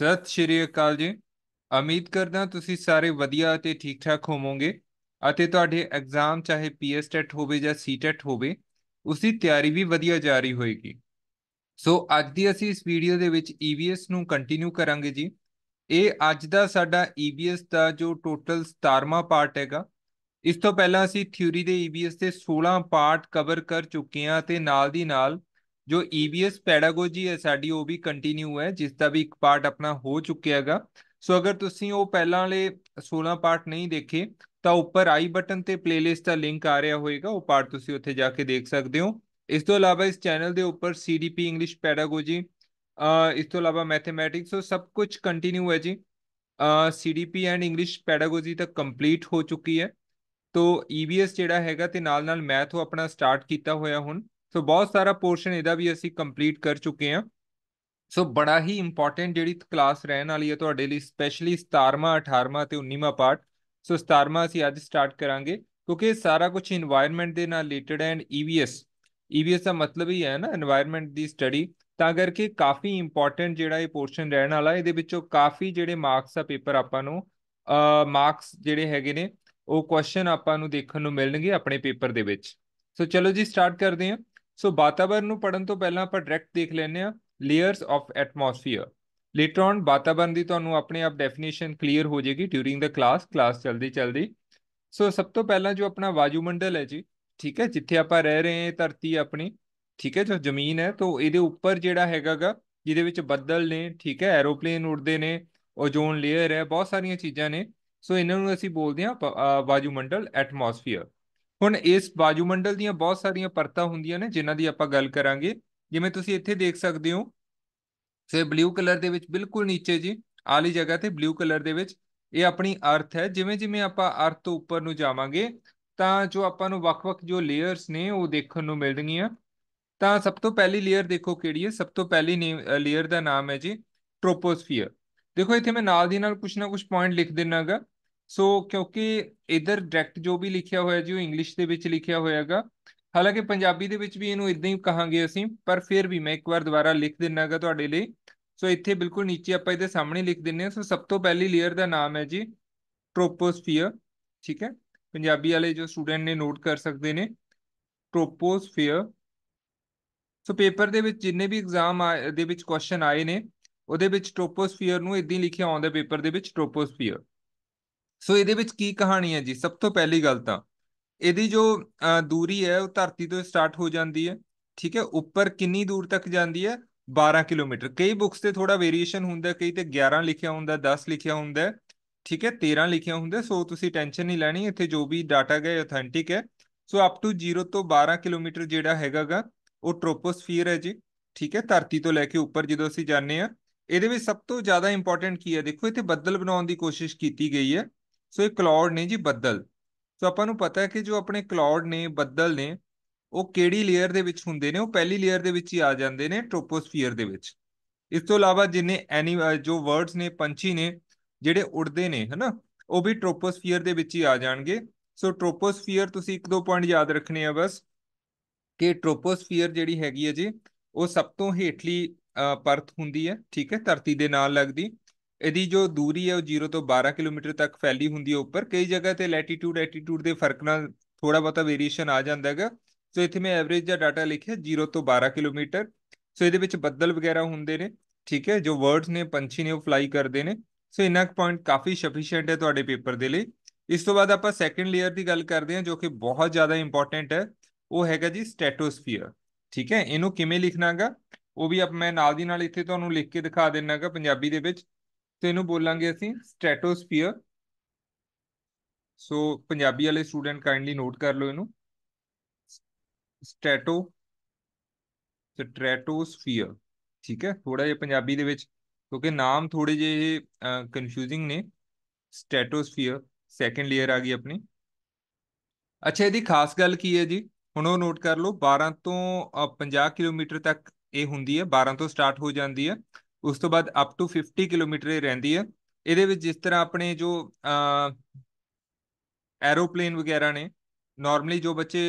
ਸਤਿ ਸ਼੍ਰੀ ਅਕਾਲ ਜੀ ਉਮੀਦ ਕਰਦਾ ਤੁਸੀਂ ਸਾਰੇ ਵਧੀਆ ਅਤੇ ਠੀਕ ਠਾਕ ਹੋਵੋਗੇ ਅਤੇ ਤੁਹਾਡੇ ਐਗਜ਼ਾਮ ਚਾਹੇ ਪੀਐਸ ਟੈਟ ਹੋਵੇ ਜਾਂ ਸੀਟੈਟ ਹੋਵੇ ਉਸ ਦੀ ਤਿਆਰੀ ਵੀ ਵਧੀਆ ਜਾਰੀ ਹੋਏਗੀ ਸੋ ਅੱਜ ਦੀ ਅਸੀਂ ਇਸ ਵੀਡੀਓ ਦੇ ਵਿੱਚ ਈਵੀਐਸ e ਨੂੰ ਕੰਟੀਨਿਊ ਕਰਾਂਗੇ ਜੀ ਇਹ ਅੱਜ ਦਾ ਸਾਡਾ ਈਵੀਐਸ e ਦਾ ਜੋ ਟੋਟਲ 17ਵਾਂ ਪਾਰਟ ਹੈਗਾ ਇਸ ਤੋਂ ਪਹਿਲਾਂ ਅਸੀਂ ਥਿਊਰੀ ਦੇ ਈਵੀਐਸ e ਦੇ 16 ਪਾਰਟ ਕਵਰ ਕਰ ਚੁੱਕੇ ਹਾਂ ਤੇ ਨਾਲ ਦੀ ਨਾਲ ਜੋ EBS ਪੈਡਾਗੋਜੀ ਹੈ ਸਾਡੀ ਉਹ ਵੀ ਕੰਟੀਨਿਊ ਹੈ ਜਿਸ ਦਾ ਵੀ ਇੱਕ ਪਾਰਟ ਆਪਣਾ ਹੋ ਚੁੱਕਿਆ ਹੈਗਾ ਸੋ ਅਗਰ ਤੁਸੀਂ ਉਹ ਪਹਿਲਾਂ ਵਾਲੇ 16 ਪਾਰਟ ਨਹੀਂ ਦੇਖੇ ਤਾਂ ਉੱਪਰ ਆਈ ਬਟਨ ਤੇ ਪਲੇਲਿਸਟ ਦਾ ਲਿੰਕ ਆ ਰਿਹਾ ਹੋਏਗਾ ਉਹ ਪਾਰਟ ਤੁਸੀਂ ਉੱਥੇ ਜਾ ਕੇ ਦੇਖ ਸਕਦੇ ਹੋ ਇਸ ਤੋਂ ਇਲਾਵਾ ਇਸ ਚੈਨਲ ਦੇ ਉੱਪਰ CDP ਇੰਗਲਿਸ਼ ਪੈਡਾਗੋਜੀ ਇਸ ਤੋਂ ਇਲਾਵਾ ਮੈਥਮੈਟਿਕਸ ਉਹ ਸਭ ਕੁਝ ਕੰਟੀਨਿਊ ਹੈ ਜੀ ਸੀਡੀਪੀ ਐਂਡ ਇੰਗਲਿਸ਼ ਪੈਡਾਗੋਜੀ ਤਾਂ ਕੰਪਲੀਟ ਹੋ ਚੁੱਕੀ ਹੈ ਤੋਂ ਈਬੀਐਸ e ਜਿਹੜਾ ਹੈਗਾ ਤੇ ਨਾਲ ਨਾਲ ਮੈਥ ਉਹ ਆਪਣਾ ਸਟਾਰਟ ਕੀਤਾ ਹੋਇਆ ਹੁਣ ਸੋ ਬਹੁਤ ਸਾਰਾ ਪੋਰਸ਼ਨ ਇਹਦਾ ਵੀ ਅਸੀਂ ਕੰਪਲੀਟ ਕਰ ਚੁੱਕੇ ਹਾਂ ਸੋ ਬੜਾ ਹੀ ਇੰਪੋਰਟੈਂਟ ਜਿਹੜੀ ਕਲਾਸ ਰਹਿਣ ਵਾਲੀ ਹੈ ਤੁਹਾਡੇ ਲਈ ਸਪੈਸ਼ਲੀ 17ਵਾਂ 18ਵਾਂ ਤੇ 19ਵਾਂ ਪਾਰਟ ਸੋ 17ਵਾਂ ਅਸੀਂ ਅੱਜ ਸਟਾਰਟ ਕਰਾਂਗੇ ਕਿਉਂਕਿ ਸਾਰਾ ਕੁਝ এনवायरमेंट ਦੇ ਨਾਲ ਰਿਲੇਟਡ ਐਂਡ ਈਵੀਐਸ ਈਵੀਐਸ ਦਾ ਮਤਲਬ ਹੀ ਹੈ ਨਾ এনवायरमेंट ਦੀ ਸਟੱਡੀ ਤਾਂ ਕਰਕੇ ਕਾਫੀ ਇੰਪੋਰਟੈਂਟ ਜਿਹੜਾ ਇਹ ਪੋਰਸ਼ਨ ਰਹਿਣ ਵਾਲਾ ਇਹਦੇ ਵਿੱਚੋਂ ਕਾਫੀ ਜਿਹੜੇ ਮਾਰਕਸ ਦਾ ਪੇਪਰ ਆਪਾਂ ਨੂੰ ਮਾਰਕਸ ਜਿਹੜੇ ਹੈਗੇ ਨੇ ਉਹ ਕੁਐਸਚਨ ਆਪਾਂ ਨੂੰ ਦੇਖਣ ਨੂੰ ਮਿਲਣਗੇ ਆਪਣੇ ਪੇਪਰ ਦੇ ਵਿੱਚ ਸੋ ਚਲੋ ਜੀ ਸਟਾਰਟ ਕਰਦੇ ਹਾਂ ਸੋ ਵਾਤਾਵਰਨ ਨੂੰ ਪੜਨ ਤੋਂ ਪਹਿਲਾਂ ਆਪਾਂ ਡਾਇਰੈਕਟ ਦੇਖ ਲੈਨੇ ਆ layers of atmosphere later on ਵਾਤਾਵਰਨ ਦੀ ਤੁਹਾਨੂੰ ਆਪਣੇ ਆਪ ਡੈਫੀਨੇਸ਼ਨ ਕਲੀਅਰ ਹੋ ਜੇਗੀ ਡਿਊਰਿੰਗ ਦਾ ਕਲਾਸ ਕਲਾਸ ਚਲਦੀ ਚਲਦੀ ਸੋ ਸਭ ਤੋਂ ਪਹਿਲਾਂ ਜੋ ਆਪਣਾ ਵਾਯੂਮੰਡਲ ਹੈ ਜੀ ਠੀਕ ਹੈ ਜਿੱਥੇ ਆਪਾਂ ਰਹਿ ਰਹੇ ਹਾਂ ਧਰਤੀ ਆਪਣੀ ਠੀਕ ਹੈ ਜੋ ਜ਼ਮੀਨ ਹੈ ਤੋਂ ਇਹਦੇ ਉੱਪਰ ਜਿਹੜਾ ਹੈਗਾਗਾ ਜਿਹਦੇ ਵਿੱਚ ਬੱਦਲ ਨੇ ਠੀਕ ਹੈ ਐਰੋਪਲੇਨ ਉੜਦੇ ਨੇ ਓਜ਼ੋਨ ਲੇਅਰ ਹੈ ਬਹੁਤ ਸਾਰੀਆਂ ਚੀਜ਼ਾਂ ਨੇ ਸੋ ਇਹਨਾਂ ਨੂੰ ਅਸੀਂ ਬੋਲਦੇ ਹਾਂ ਵਾਯੂਮੰਡਲ ਐਟਮੋਸਫੀਅਰ ਹੁਣ ਇਸ ਬਾਜੂਮੰਡਲ ਦੀਆਂ ਬਹੁਤ ਸਾਰੀਆਂ ਪਰਤਾਂ ਹੁੰਦੀਆਂ ਨੇ ਜਿਨ੍ਹਾਂ ਦੀ ਆਪਾਂ ਗੱਲ ਕਰਾਂਗੇ ਜਿਵੇਂ ਤੁਸੀਂ ਇੱਥੇ ਦੇਖ ਸਕਦੇ ਹੋ ਸੇ ਬਲੂ ਕਲਰ ਦੇ ਵਿੱਚ ਬਿਲਕੁਲ ਨੀਚੇ ਜੀ ਆਲੀ ਜਗ੍ਹਾ ਤੇ ਬਲੂ ਕਲਰ ਦੇ ਵਿੱਚ ਇਹ ਆਪਣੀ ਅਰਥ ਹੈ ਜਿਵੇਂ ਜਿਵੇਂ ਆਪਾਂ ਅਰਥ ਤੋਂ ਉੱਪਰ ਨੂੰ ਜਾਵਾਂਗੇ ਤਾਂ ਜੋ ਆਪਾਂ ਨੂੰ ਵੱਖ-ਵੱਖ ਜੋ ਲੇਅਰਸ ਨੇ ਉਹ ਦੇਖਣ ਨੂੰ ਮਿਲਣਗੀਆਂ ਤਾਂ ਸਭ ਤੋਂ ਪਹਿਲੀ ਲੇਅਰ ਦੇਖੋ ਕਿਹੜੀ ਹੈ ਸਭ ਤੋਂ ਪਹਿਲੀ ਲੇਅਰ ਦਾ ਨਾਮ ਹੈ ਜੀ ਟ੍ਰੋਪੋਸਫੀਅਰ ਦੇਖੋ ਇੱਥੇ ਮੈਂ ਨਾਲ ਦੀ ਨਾਲ ਕੁਝ ਨਾ ਕੁਝ ਪੁਆਇੰਟ ਲਿਖ ਦਿੰਨਾਗਾ ਸੋ ਕਿਉਂਕਿ ਇਧਰ ਡਾਇਰੈਕਟ ਜੋ ਵੀ ਲਿਖਿਆ ਹੋਇਆ ਜੀ ਉਹ ਇੰਗਲਿਸ਼ ਦੇ ਵਿੱਚ ਲਿਖਿਆ ਹੋਇਆਗਾ ਹਾਲਾਂਕਿ ਪੰਜਾਬੀ ਦੇ ਵਿੱਚ ਵੀ ਇਹਨੂੰ ਇਦਾਂ ਹੀ ਕਹਾਂਗੇ ਅਸੀਂ ਪਰ ਫਿਰ ਵੀ ਮੈਂ ਇੱਕ ਵਾਰ ਦੁਬਾਰਾ ਲਿਖ ਦਿੰਨਾਗਾ ਤੁਹਾਡੇ ਲਈ ਸੋ ਇੱਥੇ ਬਿਲਕੁਲ ਨੀਚੇ ਆਪਾਂ ਇਹਦੇ ਸਾਹਮਣੇ ਲਿਖ ਦਿੰਨੇ ਆ ਸੋ ਸਭ ਤੋਂ ਪਹਿਲੀ ਲੇਅਰ ਦਾ ਨਾਮ ਹੈ ਜੀ ਟ੍ਰੋਪੋਸਫੀਅਰ ਠੀਕ ਹੈ ਪੰਜਾਬੀ ਵਾਲੇ ਜੋ ਸਟੂਡੈਂਟ ਨੇ ਨੋਟ ਕਰ ਸਕਦੇ ਨੇ ਟ੍ਰੋਪੋਸਫੀਅਰ ਸੋ ਪੇਪਰ ਦੇ ਵਿੱਚ ਜਿੰਨੇ ਵੀ ਐਗਜ਼ਾਮ ਦੇ ਵਿੱਚ ਕੁਐਸਚਨ ਆਏ ਨੇ ਉਹਦੇ ਵਿੱਚ ਟ੍ਰੋਪੋਸਫੀਅਰ ਨੂੰ ਇਦਾਂ ਹੀ ਲਿਖਿਆ ਆਉਂਦਾ ਪੇਪਰ ਦੇ ਵਿੱਚ ਟ੍ਰੋਪੋਸਫੀਅਰ ਸੋ ਇਹਦੇ ਵਿੱਚ ਕੀ ਕਹਾਣੀ ਹੈ ਜੀ ਸਭ ਤੋਂ ਪਹਿਲੀ ਗੱਲ ਤਾਂ ਇਹਦੀ ਜੋ ਦੂਰੀ ਹੈ ਉਹ ਧਰਤੀ ਤੋਂ ਸਟਾਰਟ ਹੋ ਜਾਂਦੀ ਹੈ ਠੀਕ ਹੈ ਉੱਪਰ ਕਿੰਨੀ ਦੂਰ ਤੱਕ ਜਾਂਦੀ ਹੈ 12 ਕਿਲੋਮੀਟਰ ਕਈ ਬੁੱਕਸ ਤੇ ਥੋੜਾ ਵੇਰੀਏਸ਼ਨ ਹੁੰਦਾ ਕਈ ਤੇ 11 ਲਿਖਿਆ ਹੁੰਦਾ 10 ਲਿਖਿਆ ਹੁੰਦਾ ਠੀਕ ਹੈ 13 ਲਿਖਿਆ ਹੁੰਦਾ ਸੋ ਤੁਸੀਂ ਟੈਨਸ਼ਨ ਨਹੀਂ ਲੈਣੀ ਇੱਥੇ ਜੋ ਵੀ ਡਾਟਾ ਗਏ ਅਥੈਂਟਿਕ ਹੈ ਸੋ ਅਪ ਟੂ 0 ਤੋਂ 12 ਕਿਲੋਮੀਟਰ ਜਿਹੜਾ ਹੈਗਾਗਾ ਉਹ ਟ੍ਰੋਪੋਸਫੀਅਰ ਹੈ ਜੀ ਠੀਕ ਹੈ ਧਰਤੀ ਤੋਂ ਲੈ ਕੇ ਉੱਪਰ ਜਦੋਂ ਅਸੀਂ ਜਾਂਦੇ ਆ ਇਹਦੇ ਵਿੱਚ ਸਭ ਤੋਂ ਜ਼ਿਆਦਾ ਇੰਪੋਰਟੈਂਟ ਕੀ ਹੈ ਦੇਖੋ ਇੱਥੇ ਬੱਦਲ ਬਣਾਉਣ ਦੀ ਕੋਸ਼ਿਸ਼ ਕੀਤੀ ਗਈ ਹੈ ਸੋ ਇਹ ਕਲਾਉਡ ਨੇ ਜੀ ਬੱਦਲ ਸੋ ਆਪਾਂ ਨੂੰ ਪਤਾ ਹੈ ਕਿ ਜੋ ਆਪਣੇ ਕਲਾਉਡ ਨੇ ਬੱਦਲ ਨੇ ਉਹ ਕਿਹੜੀ ਲੇਅਰ ਦੇ ਵਿੱਚ ਹੁੰਦੇ ਨੇ ਉਹ ਪਹਿਲੀ ਲੇਅਰ ਦੇ ਵਿੱਚ ਹੀ ਆ ਜਾਂਦੇ ਨੇ ਟ੍ਰੋਪੋਸਫੀਅਰ ਦੇ ਵਿੱਚ ਇਸ ਤੋਂ ਇਲਾਵਾ ਜਿੰਨੇ ਐਨੀ ਜੋ ਵਰਡਸ ਨੇ ਪੰਛੀ ਨੇ ਜਿਹੜੇ ਉੱਡਦੇ ਨੇ ਹਨਾ ਉਹ ਵੀ ਟ੍ਰੋਪੋਸਫੀਅਰ ਦੇ ਵਿੱਚ ਹੀ ਆ ਜਾਣਗੇ ਸੋ ਟ੍ਰੋਪੋਸਫੀਅਰ ਤੁਸੀਂ ਇੱਕ ਦੋ ਪੁਆਇੰਟ ਯਾਦ ਰੱਖਣੇ ਆ ਬਸ ਕਿ ਟ੍ਰੋਪੋਸਫੀਅਰ ਜਿਹੜੀ ਹੈਗੀ ਹੈ ਜੀ ਉਹ ਸਭ ਤੋਂ ਹੇਠਲੀ ਪਰਤ ਹੁੰਦੀ ਹੈ ਠੀਕ ਹੈ ਧਰਤੀ ਦੇ ਨਾਲ ਲੱਗਦੀ ਇਹਦੀ ਜੋ ਦੂਰੀ ਹੈ ਉਹ 0 ਤੋਂ 12 ਕਿਲੋਮੀਟਰ ਤੱਕ ਫੈਲੀ ਹੁੰਦੀ ਹੈ ਉੱਪਰ ਕਈ ਜਗ੍ਹਾ ਤੇ ਲੈਟੀਟਿਊਡ ਐਟੀਟਿਊਡ ਦੇ ਫਰਕ ਨਾਲ ਥੋੜਾ ਬਹੁਤਾ ਵੇਰੀਏਸ਼ਨ ਆ ਜਾਂਦਾ ਹੈਗਾ ਸੋ ਇੱਥੇ ਮੈਂ ਐਵਰੇਜ ਦਾ ਡਾਟਾ ਲਿਖਿਆ 0 ਤੋਂ 12 ਕਿਲੋਮੀਟਰ ਸੋ ਇਹਦੇ ਵਿੱਚ ਬੱਦਲ ਵਗੈਰਾ ਹੁੰਦੇ ਨੇ ਠੀਕ ਹੈ ਜੋ ਵਰਡਸ ਨੇ ਪੰਛੀ ਨੇ ਉਹ ਫਲਾਈ ਕਰਦੇ ਨੇ ਸੋ ਕੁ ਪੁਆਇੰਟ ਕਾਫੀ ਸਫੀਸ਼ੀਐਂਟ ਹੈ ਤੁਹਾਡੇ ਪੇਪਰ ਦੇ ਲਈ ਇਸ ਤੋਂ ਬਾਅਦ ਆਪਾਂ ਸੈਕੰਡ ਲੇਅਰ ਦੀ ਗੱਲ ਕਰਦੇ ਹਾਂ ਜੋ ਕਿ ਬਹੁਤ ਜ਼ਿਆਦਾ ਇੰਪੋਰਟੈਂਟ ਹੈ ਉਹ ਹੈਗਾ ਜੀ ਸਟੈਟੋਸਫੀਅਰ ਠੀਕ ਹੈ ਇਹਨੂੰ ਕਿਵੇਂ ਲਿਖਣਾਗਾ ਉਹ ਵੀ ਆਪ ਮੈਂ ਨਾਲ ਦੀ ਨਾਲ ਇੱਥੇ ਤੁਹਾਨੂੰ ਲਿਖ ਕੇ ਦਿਖਾ ਦੇਣਾਗਾ ਪੰਜਾਬੀ ਦੇ ਵਿੱਚ ਤੇ ਇਹਨੂੰ ਬੋਲਾਂਗੇ ਅਸੀਂ ਸਟ੍ਰੈਟੋਸਫੀਅਰ ਸੋ ਪੰਜਾਬੀ ਵਾਲੇ ਸਟੂਡੈਂਟ ਕਾਈਂਡਲੀ ਨੋਟ ਕਰ ਲਓ ਇਹਨੂੰ ਸਟ੍ਰੈਟੋ ਸਟ੍ਰੈਟੋਸਫੀਅਰ ਠੀਕ ਹੈ ਥੋੜਾ ਜਿਹਾ ਪੰਜਾਬੀ ਦੇ ਵਿੱਚ ਕਿਉਂਕਿ ਨਾਮ ਥੋੜੇ ਜਿਹੇ ਕਨਫਿਊਜ਼ਿੰਗ ਨੇ ਸਟ੍ਰੈਟੋਸਫੀਅਰ ਸੈਕੰਡ ਲੇਅਰ ਆ ਗਈ ਆਪਣੀ ਅੱਛਾ ਇਹਦੀ ਖਾਸ ਗੱਲ ਕੀ ਹੈ ਜੀ ਹੁਣ ਉਹ ਨੋਟ ਕਰ ਲਓ 12 ਤੋਂ 50 ਕਿਲੋਮੀਟਰ ਤੱਕ ਇਹ ਹੁੰਦੀ ਹੈ 12 ਤੋਂ ਸਟਾਰਟ ਹੋ ਜਾਂਦੀ ਹੈ ਉਸ ਤੋਂ ਬਾਅਦ ਅਪ ਟੂ 50 ਕਿਲੋਮੀਟਰ ਹੀ ਰਹਿੰਦੀ ਹੈ ਇਹਦੇ ਵਿੱਚ ਜਿਸ ਤਰ੍ਹਾਂ ਆਪਣੇ ਜੋ ਐਰੋਪਲੇਨ ਵਗੈਰਾ ਨੇ ਨਾਰਮਲੀ ਜੋ ਬੱਚੇ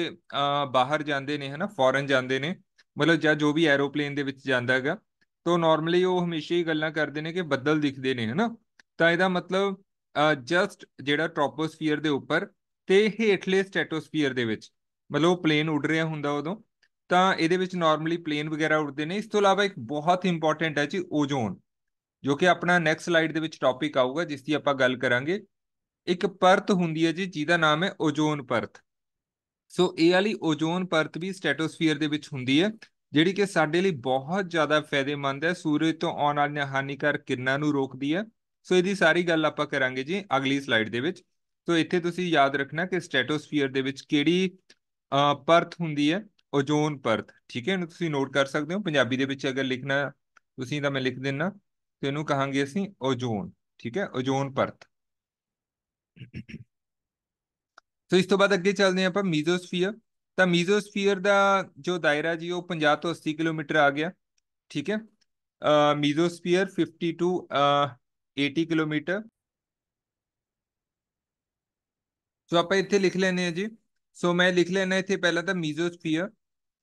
ਬਾਹਰ ਜਾਂਦੇ ਨੇ ਹਨਾ ਫੋਰਨ ਜਾਂਦੇ ਨੇ ਮਤਲਬ ਜਾਂ ਜੋ ਵੀ ਐਰੋਪਲੇਨ ਦੇ ਵਿੱਚ ਜਾਂਦਾ ਹੈਗਾ ਤੋਂ ਨਾਰਮਲੀ ਉਹ ਹਮੇਸ਼ਾ ਹੀ ਗੱਲਾਂ ਕਰਦੇ ਨੇ ਕਿ ਬੱਦਲ ਦਿਖਦੇ ਨੇ ਹਨਾ ਤਾਂ ਇਹਦਾ ਮਤਲਬ ਜਸਟ ਜਿਹੜਾ ਟ੍ਰੋਪੋਸਫੀਅਰ ਦੇ ਉੱਪਰ ਤੇ ਹੇਠਲੇ ਸਟੈਟੋਸਫੀਅਰ ਦੇ ਵਿੱਚ ਮਤਲਬ ਉਹ ਪਲੇਨ ਉੱਡ ਰਿਹਾ ਹੁੰਦਾ ਉਦੋਂ ਤਾਂ ਇਹਦੇ ਵਿੱਚ ਨਾਰਮਲੀ ਪਲੇਨ ਵਗੈਰਾ ਉੱਡਦੇ ਨੇ ਇਸ ਤੋਂ ਇਲਾਵਾ ਇੱਕ ਬਹੁਤ ਇੰਪੋਰਟੈਂਟ ਹੈ ਜੀ ਓਜ਼ੋਨ ਜੋ ਕਿ ਆਪਣਾ ਨੈਕਸਟ ਸਲਾਈਡ ਦੇ ਵਿੱਚ ਟੌਪਿਕ ਆਊਗਾ ਜਿਸ ਦੀ ਆਪਾਂ ਗੱਲ ਕਰਾਂਗੇ ਇੱਕ ਪਰਤ ਹੁੰਦੀ ਹੈ ਜੀ ਜਿਹਦਾ ਨਾਮ ਹੈ ਓਜ਼ੋਨ ਪਰਤ ਸੋ ਇਹ ਵਾਲੀ ਓਜ਼ੋਨ ਪਰਤ ਵੀ ਸਟੈਟੋਸਫੀਅਰ ਦੇ ਵਿੱਚ ਹੁੰਦੀ ਹੈ ਜਿਹੜੀ ਕਿ ਸਾਡੇ ਲਈ ਬਹੁਤ ਜ਼ਿਆਦਾ ਫਾਇਦੇਮੰਦ ਹੈ ਸੂਰਜ ਤੋਂ ਆਉਣ ਵਾਲੀਆਂ ਹਾਨੀਕਾਰਕ ਕਿਰਨਾਂ ਨੂੰ ਰੋਕਦੀ ਹੈ ਸੋ ਇਹਦੀ ਸਾਰੀ ਗੱਲ ਆਪਾਂ ਕਰਾਂਗੇ ਜੀ ਅਗਲੀ ਸਲਾਈਡ ਦੇ ਵਿੱਚ ਸੋ ਇੱਥੇ ਤੁਸੀਂ ਯਾਦ ਰੱਖਣਾ ਕਿ ਸਟੈਟੋਸਫੀਅਰ ਦੇ ਵਿੱਚ ਕਿਹੜੀ ਪਰਤ ਹੁੰਦੀ ਹੈ ਓਜ਼ੋਨ ਪਰਤ ਠੀਕ ਹੈ ਇਹਨੂੰ ਤੁਸੀਂ ਨੋਟ ਕਰ ਸਕਦੇ ਹੋ ਪੰਜਾਬੀ ਦੇ ਵਿੱਚ ਅਗਰ ਲਿਖਣਾ ਤੁਸੀਂ ਤਾਂ ਮੈਂ ਲਿਖ ਦਿੰਨਾ ਤੇ ਇਹਨੂੰ ਕਹਾਂਗੇ ਅਸੀਂ ਓਜ਼ੋਨ ਠੀਕ ਹੈ ਓਜ਼ੋਨ ਪਰਤ ਸੋ ਇਸ ਤੋਂ ਬਾਅਦ ਅੱਗੇ ਚੱਲਦੇ ਆਪਾਂ ਮੀਜ਼ੋਸਫੀਅਰ ਤਾਂ ਮੀਜ਼ੋਸਫੀਅਰ ਦਾ ਜੋ ਦਾਇਰਾ ਜੀ ਉਹ 50 ਤੋਂ 80 ਕਿਲੋਮੀਟਰ ਆ ਗਿਆ ਠੀਕ ਹੈ ਮੀਜ਼ੋਸਫੀਅਰ 50 ਟੂ 80 ਕਿਲੋਮੀਟਰ ਸੋ ਆਪਾਂ ਇੱਥੇ ਲਿਖ ਲੈਨੇ ਆ ਜੀ ਸੋ ਮੈਂ ਲਿਖ ਲੈਣਾ ਇੱਥੇ ਪਹਿਲਾਂ ਤਾਂ ਮੀਜ਼ੋਸਫੀਅਰ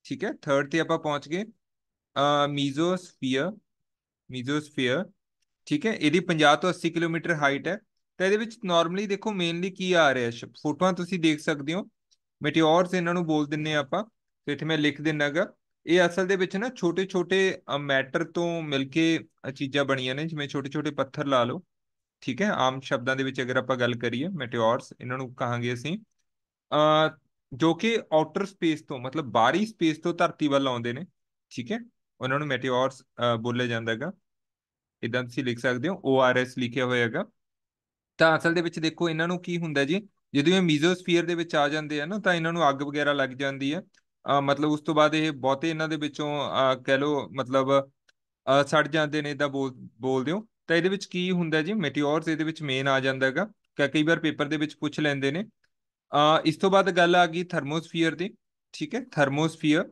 ਠੀਕ ਹੈ ਥਰਡ ਤੇ ਆਪਾਂ ਪਹੁੰਚ ਗਏ ਮੀਜ਼ੋਸਫੀਅਰ ਮੀਜ਼ੋਸਫੀਅਰ ਠੀਕ ਹੈ ਇਹਦੀ 50 ਤੋਂ 80 ਕਿਲੋਮੀਟਰ ਹਾਈਟ ਹੈ ਤਾਂ ਇਹਦੇ ਵਿੱਚ ਨਾਰਮਲੀ ਦੇਖੋ ਮੇਨਲੀ ਕੀ ਆ ਰਿਹਾ ਫੋਟੋਆਂ ਤੁਸੀਂ ਦੇਖ ਸਕਦੇ ਹੋ ਮੈਟੀਓਰਸ ਇਹਨਾਂ ਨੂੰ ਬੋਲ ਦਿੰਨੇ ਆਪਾਂ ਤੇ ਇੱਥੇ ਮੈਂ ਲਿਖ ਦਿੰਨਾਗਾ ਇਹ ਅਸਲ ਦੇ ਵਿੱਚ ਨਾ ਛੋਟੇ ਛੋਟੇ ਮੈਟਰ ਤੋਂ ਮਿਲ ਕੇ ਚੀਜ਼ਾਂ ਬਣੀਆਂ ਨੇ ਜਿਵੇਂ ਛੋਟੇ ਛੋਟੇ ਪੱਥਰ ਲਾ ਲਓ ਠੀਕ ਹੈ ਆਮ ਸ਼ਬਦਾਂ ਦੇ ਵਿੱਚ ਅਗਰ ਆਪਾਂ ਗੱਲ ਕਰੀਏ ਮੈਟੀਓਰਸ ਇਹਨਾਂ ਨੂੰ ਕਹਾਂਗੇ ਅਸੀਂ ਜੋ ਕਿ ਆਊਟਰ ਸਪੇਸ ਤੋਂ ਮਤਲਬ ਬਾਹਰੀ ਸਪੇਸ ਤੋਂ ਧਰਤੀ ਵੱਲ ਆਉਂਦੇ ਨੇ ਠੀਕ ਹੈ ਉਹਨਾਂ ਨੂੰ ਮੈਟੀਓਰਸ ਬੋਲੇ ਜਾਂਦਾ ਹੈਗਾ ਇਦਾਂ ਤੁਸੀਂ ਲਿਖ ਸਕਦੇ ਹੋ ORS ਲਿਖਿਆ ਹੋਇਆ ਹੈਗਾ ਤਾਂ ਅਸਲ ਦੇ ਵਿੱਚ ਦੇਖੋ ਇਹਨਾਂ ਨੂੰ ਕੀ ਹੁੰਦਾ ਜੀ ਜਦੋਂ ਇਹ ਮੀਜ਼ੋਸਫੀਅਰ ਦੇ ਵਿੱਚ ਆ ਜਾਂਦੇ ਆ ਨਾ ਤਾਂ ਇਹਨਾਂ ਨੂੰ ਅੱਗ ਵਗੈਰਾ ਲੱਗ ਜਾਂਦੀ ਹੈ ਮਤਲਬ ਉਸ ਤੋਂ ਬਾਅਦ ਇਹ ਬਹੁਤੇ ਇਹਨਾਂ ਦੇ ਵਿੱਚੋਂ ਕਹਿ ਲੋ ਮਤਲਬ ਸੜ ਜਾਂਦੇ ਨੇ ਇਦਾਂ ਬੋਲ ਬੋਲਦੇ ਹੋ ਤਾਂ ਇਹਦੇ ਵਿੱਚ ਕੀ ਹੁੰਦਾ ਜੀ ਮੈਟੀਓਰਸ ਇਹਦੇ ਵਿੱਚ ਮੇਨ ਆ ਜਾਂਦਾ ਹੈਗਾ ਕਈ ਵਾਰ ਪੇਪਰ ਦੇ ਵਿੱਚ ਪੁੱਛ ਲੈਂਦੇ ਨੇ ਇਸ ਤੋਂ ਬਾਅਦ ਗੱਲ ਆ ਗਈ ਥਰਮੋਸਫੀਅਰ ਦੀ ਠੀਕ ਹੈ ਥਰਮੋਸਫੀਅਰ